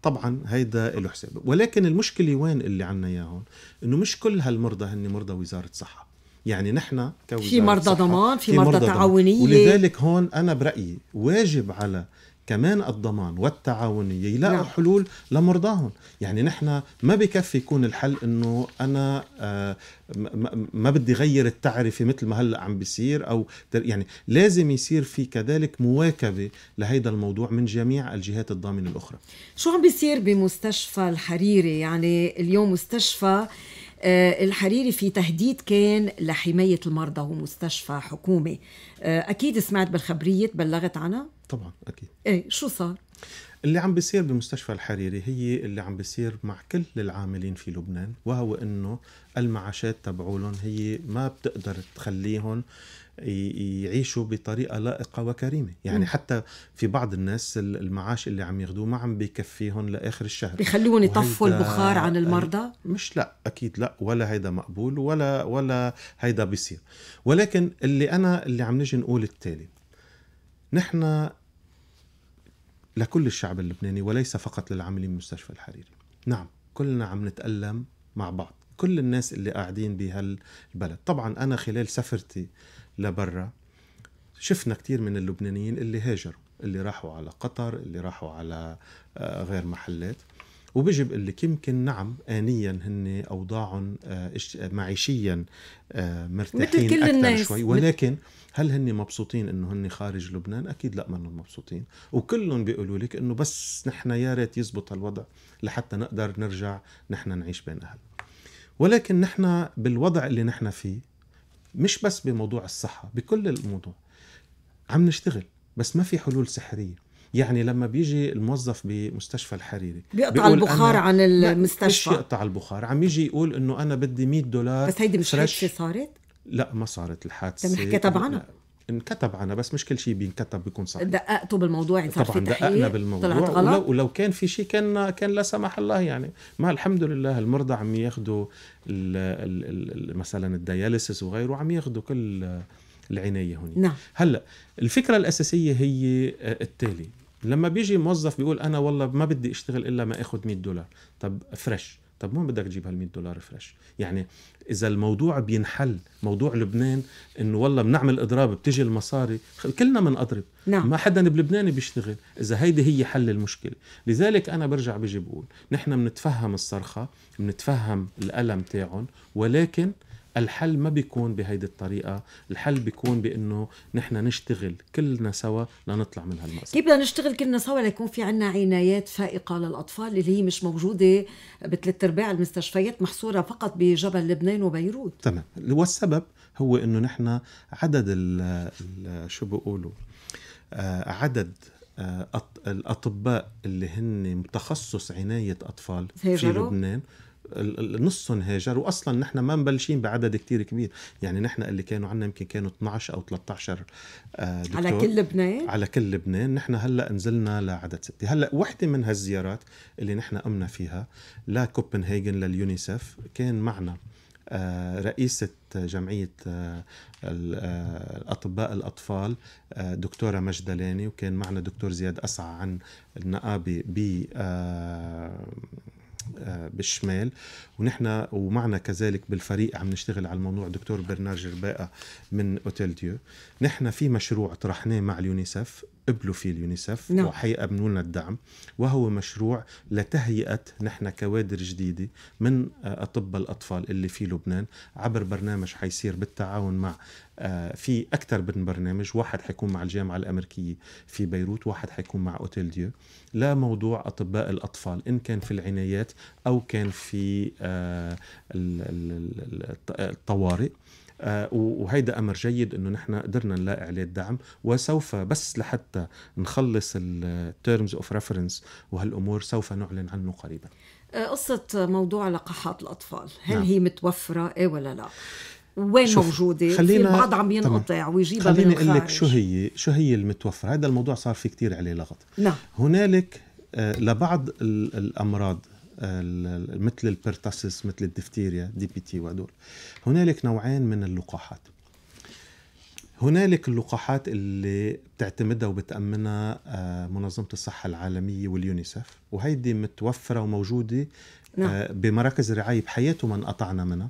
طبعا هيدا له حساب ولكن المشكله وين اللي عنا اياهم انه مش كل هالمرضى هن مرضى وزاره صحه يعني نحن كوزاره في مرضى ضمان في, في مرضى, مرضى تعاونيه ولذلك هون انا برايي واجب على كمان الضمان والتعاونية يلاقوا نعم. حلول لمرضاهم يعني نحن ما بكفي يكون الحل انه انا آه، ما بدي غير التعرفة مثل ما هلأ عم بيصير او يعني لازم يصير في كذلك مواكبة لهيدا الموضوع من جميع الجهات الضامنة الاخرى شو عم بيصير بمستشفى الحريري يعني اليوم مستشفى آه، الحريري في تهديد كان لحماية المرضى ومستشفى حكومي آه، أكيد سمعت بالخبرية بلغت عنها؟ طبعا أكيد إيه شو صار؟ اللي عم بيصير بمستشفى الحريري هي اللي عم بيصير مع كل العاملين في لبنان وهو انه المعاشات تبعولهم هي ما بتقدر تخليهم يعيشوا بطريقه لائقه وكريمه يعني م. حتى في بعض الناس المعاش اللي عم ياخذوه ما عم بكفيهم لاخر الشهر بيخلوهم يطفوا البخار عن يعني المرضى مش لا اكيد لا ولا هيدا مقبول ولا ولا هيدا بيصير ولكن اللي انا اللي عم نجي نقول التالي نحن لكل الشعب اللبناني وليس فقط للعاملين بمستشفى الحريري نعم كلنا عم نتألم مع بعض كل الناس اللي قاعدين بهالبلد طبعا أنا خلال سفرتي لبرا شفنا كتير من اللبنانيين اللي هاجروا اللي راحوا على قطر اللي راحوا على آه، غير محلات وبيجي بقول لك يمكن نعم آنيا هن أوضاعهم آه، آه، معيشيا آه، مرتاحين مثل كل أكثر الناس. شوي ولكن هل هن مبسوطين انه هن خارج لبنان؟ اكيد لا منهم مبسوطين، وكلهم بيقولوا لك انه بس نحن يا ريت يزبط هالوضع لحتى نقدر نرجع نحن نعيش بين اهلنا. ولكن نحن بالوضع اللي نحن فيه مش بس بموضوع الصحه، بكل الموضوع عم نشتغل بس ما في حلول سحريه. يعني لما بيجي الموظف بمستشفى الحريري بيقطع البخار عن المستشفى مش يقطع البخار عم يجي يقول انه انا بدي 100 دولار بس هيدي مش حادثه صارت؟ لا ما صارت الحادثه تم نحكي تبعنا انكتب عنها بس مش كل شيء بينكتب بيكون صحيح دققتوا بالموضوع يعني طبعا دققنا بالموضوع طلعت غلط. ولو, ولو كان في شيء كان كان لا سمح الله يعني ما الحمد لله المرضى عم ياخذوا مثلا الدياليسيس وغيره عم ياخذوا كل العنايه هنا نعم. هلا الفكره الاساسيه هي آه، التالي لما بيجي موظف بيقول انا والله ما بدي اشتغل الا ما اخذ 100 دولار طب فريش طب وين بدك تجيب هال 100 دولار فريش يعني اذا الموضوع بينحل موضوع لبنان انه والله بنعمل اضراب بتجي المصاري كلنا اضرب نعم. ما حدا بلبنان بيشتغل اذا هيدي هي حل المشكله لذلك انا برجع بيجي بقول نحن بنتفهم الصرخه بنتفهم الالم تاعهم ولكن الحل ما بيكون بهيدي الطريقة الحل بيكون بأنه نحن نشتغل كلنا سوا لنطلع من هالمأزق كيف بدنا نشتغل كلنا سوا ليكون في عنا عنايات فائقة للأطفال اللي هي مش موجودة بثلاث أرباع المستشفيات محصورة فقط بجبل لبنان وبيروت تمام والسبب هو أنه نحن عدد ال شو بيقولوا آه، عدد آه، الأطباء اللي هن متخصص عناية أطفال في لبنان نصهم هاجروا واصلا نحن ما مبلشين بعدد كتير كبير يعني نحن اللي كانوا عندنا يمكن كانوا 12 او 13 آه، دكتور على كل لبنان على كل لبنان نحن هلا نزلنا لعدد ستة هلا وحده من هالزيارات اللي نحن قمنا فيها لكوبنهاجن لليونيسف كان معنا آه، رئيسة جمعية آه، الأطباء الأطفال دكتورة مجدلاني وكان معنا دكتور زياد أسعى عن النقابة آه، بالشمال ونحن ومعنا كذلك بالفريق عم نشتغل على الموضوع دكتور برنار جرباقه من اوتيل ديو نحن في مشروع طرحناه مع اليونيسف قبلوا فيه اليونيسف نعم. وحيأمنوا لنا الدعم وهو مشروع لتهيئة نحن كوادر جديدة من آه، أطباء الأطفال اللي في لبنان عبر برنامج حيصير بالتعاون مع آه، في أكثر من برنامج واحد حيكون مع الجامعة الأمريكية في بيروت واحد حيكون مع أوتيل ديو لموضوع أطباء الأطفال إن كان في العنايات أو كان في آه، الطوارئ آه، وهيدا امر جيد انه نحن قدرنا نلاقي عليه الدعم وسوف بس لحتى نخلص التيرمز اوف ريفرنس وهالامور سوف نعلن عنه قريبا آه، قصة موضوع لقاحات الأطفال هل نعم. هي متوفرة إيه ولا لا وين شوف. موجودة خلينا البعض عم ينقطع ويجيبها خليني أقول لك شو هي شو هي المتوفرة هذا الموضوع صار في كتير عليه لغط نعم هنالك آه، لبعض الأمراض مثل البرتاسس مثل الدفتيريا دي بي تي وهدول هنالك نوعين من اللقاحات هنالك اللقاحات اللي بتعتمدها وبتأمنها آه، منظمة الصحة العالمية واليونيسف وهيدي متوفرة وموجودة آه، نعم. بمراكز الرعاية بحياته ما انقطعنا منها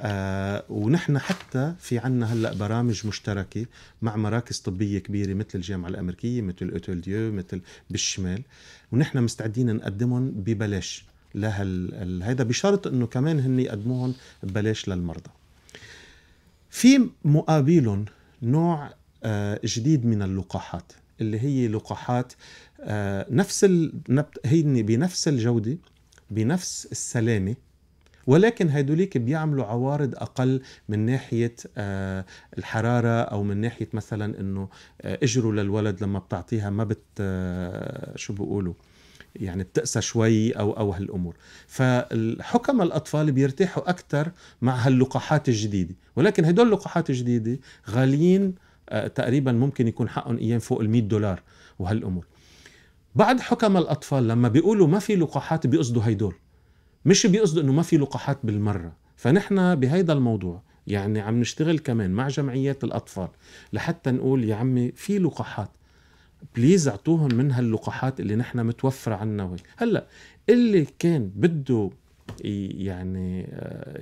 آه ونحن حتى في عنا هلا برامج مشتركه مع مراكز طبيه كبيره مثل الجامعه الامريكيه مثل اوتيل ديو مثل بالشمال ونحن مستعدين نقدمهم ببلاش لهال هيدا بشرط انه كمان هن يقدموهم ببلاش للمرضى في مقابلهم نوع آه جديد من اللقاحات اللي هي لقاحات آه نفس هي بنفس الجوده بنفس السلامه ولكن هيدوليك بيعملوا عوارض اقل من ناحيه آه، الحراره او من ناحيه مثلا انه آه، اجره للولد لما بتعطيها ما بت آه، شو بيقولوا يعني بتقسى شوي او او هالامور فالحكم الاطفال بيرتاحوا اكثر مع هاللقاحات الجديده ولكن هدول اللقاحات الجديده غاليين تقريبا ممكن يكون حقهم ايام فوق ال دولار وهالامور بعد حكم الاطفال لما بيقولوا ما في لقاحات بيقصدوا هيدول مش بيقصدوا انه ما في لقاحات بالمره فنحن بهيدا الموضوع يعني عم نشتغل كمان مع جمعيات الاطفال لحتى نقول يا عمي في لقاحات بليز اعطوهم من هاللقاحات اللي نحن متوفره عنا هلا اللي كان بده يعني آه،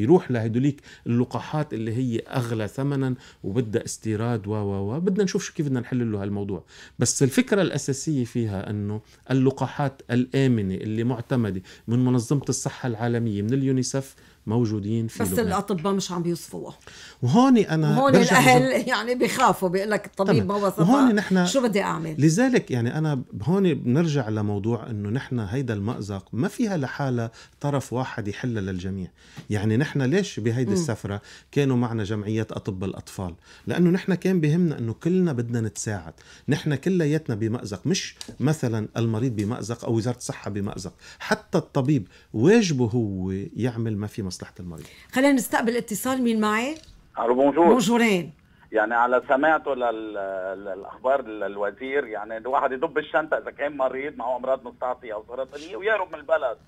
يروح لهدوليك اللقاحات اللي هي اغلى ثمنا وبدها استيراد و و و بدنا نشوف شو كيف بدنا نحل له هالموضوع بس الفكره الاساسيه فيها انه اللقاحات الامنه اللي معتمده من منظمه الصحه العالميه من اليونيسف موجودين في بس الاطباء مش عم بيوصفوها وهون انا هون الاهل يعني بخافوا بيقول لك الطبيب ما وصفها نحن شو بدي اعمل لذلك يعني انا هون بنرجع لموضوع انه نحن هيدا المازق ما فيها لحالها طرف واحد يحلها للجميع يعني نحن ليش بهيدي السفره كانوا معنا جمعيات اطباء الاطفال لانه نحن كان بهمنا انه كلنا بدنا نتساعد نحن كلياتنا بمازق مش مثلا المريض بمازق او وزاره الصحه بمازق حتى الطبيب واجبه هو يعمل ما في لمصلحه المريض خلينا نستقبل اتصال مين معي الو بونجور بونجورين يعني على سماعته للاخبار للوزير يعني الواحد يدب الشنطه اذا كان مريض معه امراض مستعصيه او سرطانيه ويهرب من البلد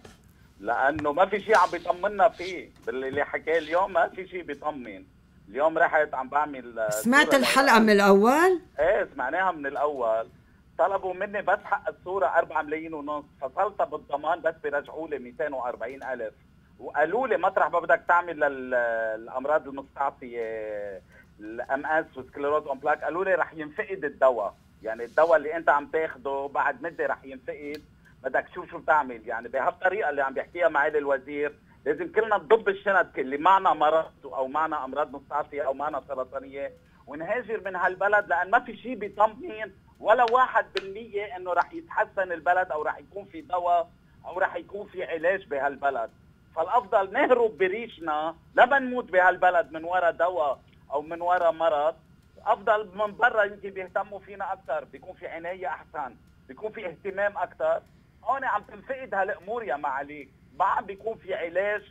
لانه ما في شيء عم بيطمنا فيه باللي حكاه اليوم ما في شيء بيطمن اليوم رحت عم بعمل آه، سمعت الحلقه من الاول؟ ايه سمعناها من الاول طلبوا مني بس حق الصوره 4 ملايين ونص فصلت بالضمان بس بيرجعوا لي 240 الف وقالوا لي مطرح ما بدك تعمل للامراض المستعصيه الام اس وسكليروز اون بلاك قالوا لي رح ينفقد الدواء يعني الدواء اللي انت عم تاخده بعد مده رح ينفقد بدك تشوف شو بتعمل يعني بهالطريقه اللي عم بيحكيها معالي الوزير لازم كلنا نضب الشنط اللي معنا مرض او معنا امراض مستعصيه او معنا سرطانيه ونهاجر من هالبلد لان ما في شيء بيطمن ولا واحد بالمية انه رح يتحسن البلد او رح يكون في دواء او رح يكون في علاج بهالبلد فالافضل نهرب بريشنا لما نموت بهالبلد من وراء دواء او من وراء مرض افضل من برا يمكن بيهتموا فينا اكثر بيكون في عنايه احسن بيكون في اهتمام اكثر هون عم تنفقد هالامور يا معالي ما عم بيكون في علاج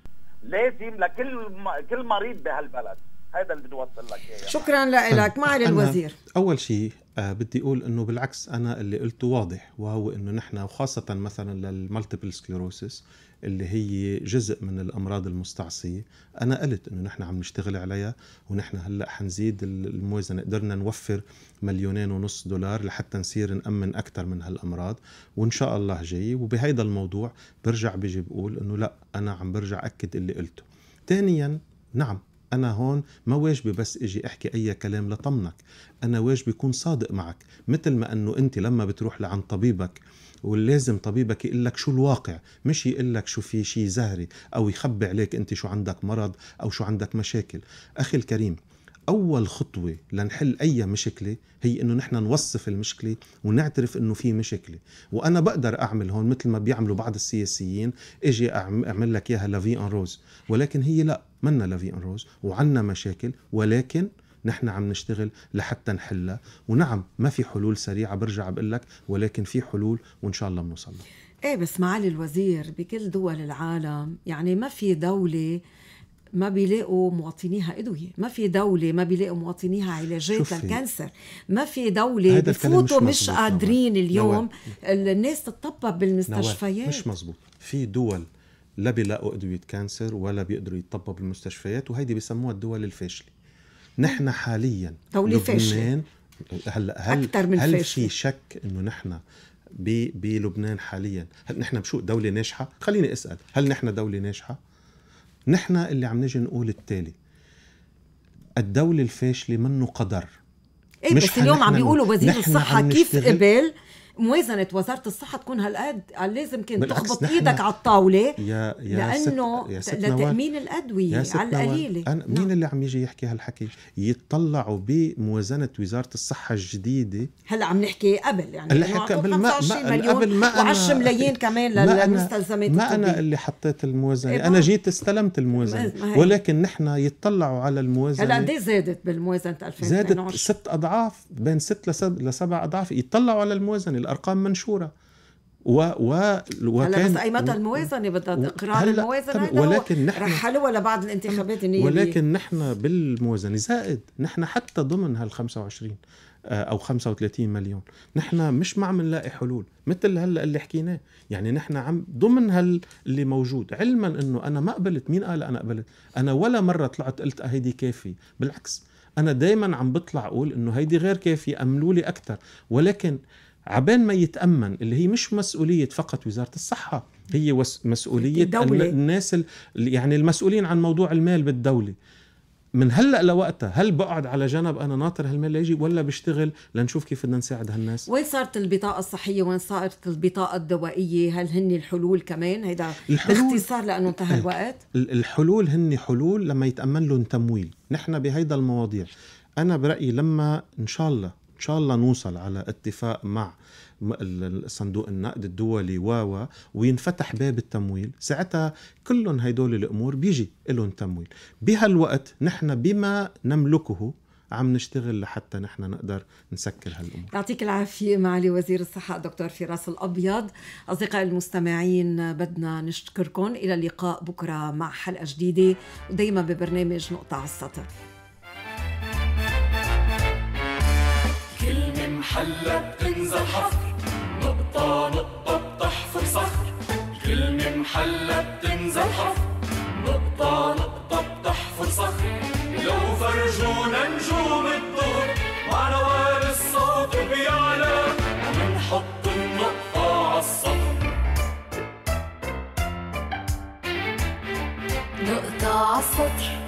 لازم لكل كل مريض بهالبلد هذا اللي بدي اوصل لك اياه شكرا لك معالي الوزير اول شيء آه، بدي اقول انه بالعكس انا اللي قلته واضح وهو انه نحن وخاصه مثلا للمالتيبل سكليروسيس اللي هي جزء من الامراض المستعصيه انا قلت انه نحن عم نشتغل عليها ونحن هلا حنزيد الموازنه قدرنا نوفر مليونين ونص دولار لحتى نصير نامن اكثر من هالامراض وان شاء الله جاي وبهيدا الموضوع برجع بيجي بقول انه لا انا عم برجع اكد اللي قلته ثانيا نعم أنا هون ما واجبي بس إجي أحكي أي كلام لطمنك أنا واجبي أكون صادق معك مثل ما أنه أنت لما بتروح لعند طبيبك ولازم طبيبك يقول لك شو الواقع مش يقول لك شو في شيء زهري أو يخبي عليك أنت شو عندك مرض أو شو عندك مشاكل أخي الكريم اول خطوه لنحل اي مشكله هي انه نحن نوصف المشكله ونعترف انه في مشكله وانا بقدر اعمل هون مثل ما بيعملوا بعض السياسيين اجي اعمل لك اياها لافي ان روز ولكن هي لا منا لافي ان روز وعنا مشاكل ولكن نحن عم نشتغل لحتى نحلها ونعم ما في حلول سريعه برجع بقول لك ولكن في حلول وان شاء الله بنوصل لها ايه بس معالي الوزير بكل دول العالم يعني ما في دوله ما بيلاقوا مواطنيها ادويه ما في دوله ما بيلاقوا مواطنيها علاجات للكانسر ما في دوله بفوتوا مش, مش قادرين نوع. اليوم نوع. الناس تطبب بالمستشفيات نوع. مش مزبوط في دول لا بيلاقوا ادويه كانسر ولا بيقدروا يتطبوا بالمستشفيات وهيدي بيسموها الدول الفاشله نحن حاليا دوله فاشله هل, هل أكتر من هل فاشل. في شك انه نحن بلبنان حاليا هل نحن بشو دوله ناجحه خليني اسال هل نحن دوله ناجحه نحن اللي عم نجي نقول التالي الدولة الفاشلة منه قدر إيه مش بس اليوم عم بيقولوا وزير الصحة كيف قبل موازنه وزاره الصحه تكون هالقد لازم كان تخبط ايدك على الطاوله يا يا لانه ست لتامين الادويه يا على القليله أنا مين نعم. اللي عم يجي يحكي هالحكي يتطلعوا بموازنه وزاره الصحه الجديده هلا عم نحكي قبل يعني اللي حكى قبل ما, ما قبل ما و10 ملايين كمان للمستلزمات ما انا اللي حطيت الموازنه إيه انا جيت استلمت الموازنه ولكن نحن يتطلعوا على الموازنه هلا قد إيه زادت بالموازنه 2022 زادت ست اضعاف بين ست لسبع اضعاف يتطلعوا على الموازنه الارقام منشوره و و وكان هلا بس اي متى الموازنه بدها اقرار الموازنه ولكن نحن رحلوها لبعض الانتخابات النيابيه ولكن نحن بالموازنه زائد نحن حتى ضمن هال 25 آه، او 35 مليون نحن مش ما عم نلاقي حلول مثل هلا اللي حكيناه يعني نحن عم ضمن هال اللي موجود علما انه انا ما قبلت مين قال انا قبلت انا ولا مره طلعت قلت آه، هيدي كافي بالعكس انا دائما عم بطلع اقول انه هيدي غير كافيه املوا لي اكثر ولكن عبين ما يتامن اللي هي مش مسؤوليه فقط وزاره الصحه هي مسؤوليه الدولة. الناس يعني المسؤولين عن موضوع المال بالدوله من هلا لوقتها هل بقعد على جنب انا ناطر هالمال ليجي ولا بشتغل لنشوف كيف بدنا نساعد هالناس وين صارت البطاقه الصحيه وين صارت البطاقه الدوائيه هل هن الحلول كمان هيدا باختصار لانه انتهى الوقت الحلول هن حلول لما يتامن لهم تمويل نحن بهيدا المواضيع انا برايي لما ان شاء الله ان شاء الله نوصل على اتفاق مع صندوق النقد الدولي واوا وينفتح باب التمويل ساعتها كلهم هدول الامور بيجي لهم تمويل بهالوقت نحن بما نملكه عم نشتغل لحتى نحن نقدر نسكر هالامور يعطيك العافيه معالي وزير الصحه دكتور فراس الابيض اصدقائي المستمعين بدنا نشكركم الى اللقاء بكره مع حلقه جديده ودائما ببرنامج نقطه على السطر حلة بتنزل حفر نقطة نقطة بتحفر صخر كلمة محلة بتنزل حفر نقطة نقطة بتحفر صخر لو فرجونا نجوم الدور وعلى وال الصوت بيعلى ومنحط النقطة عالصخر نقطة عالسطر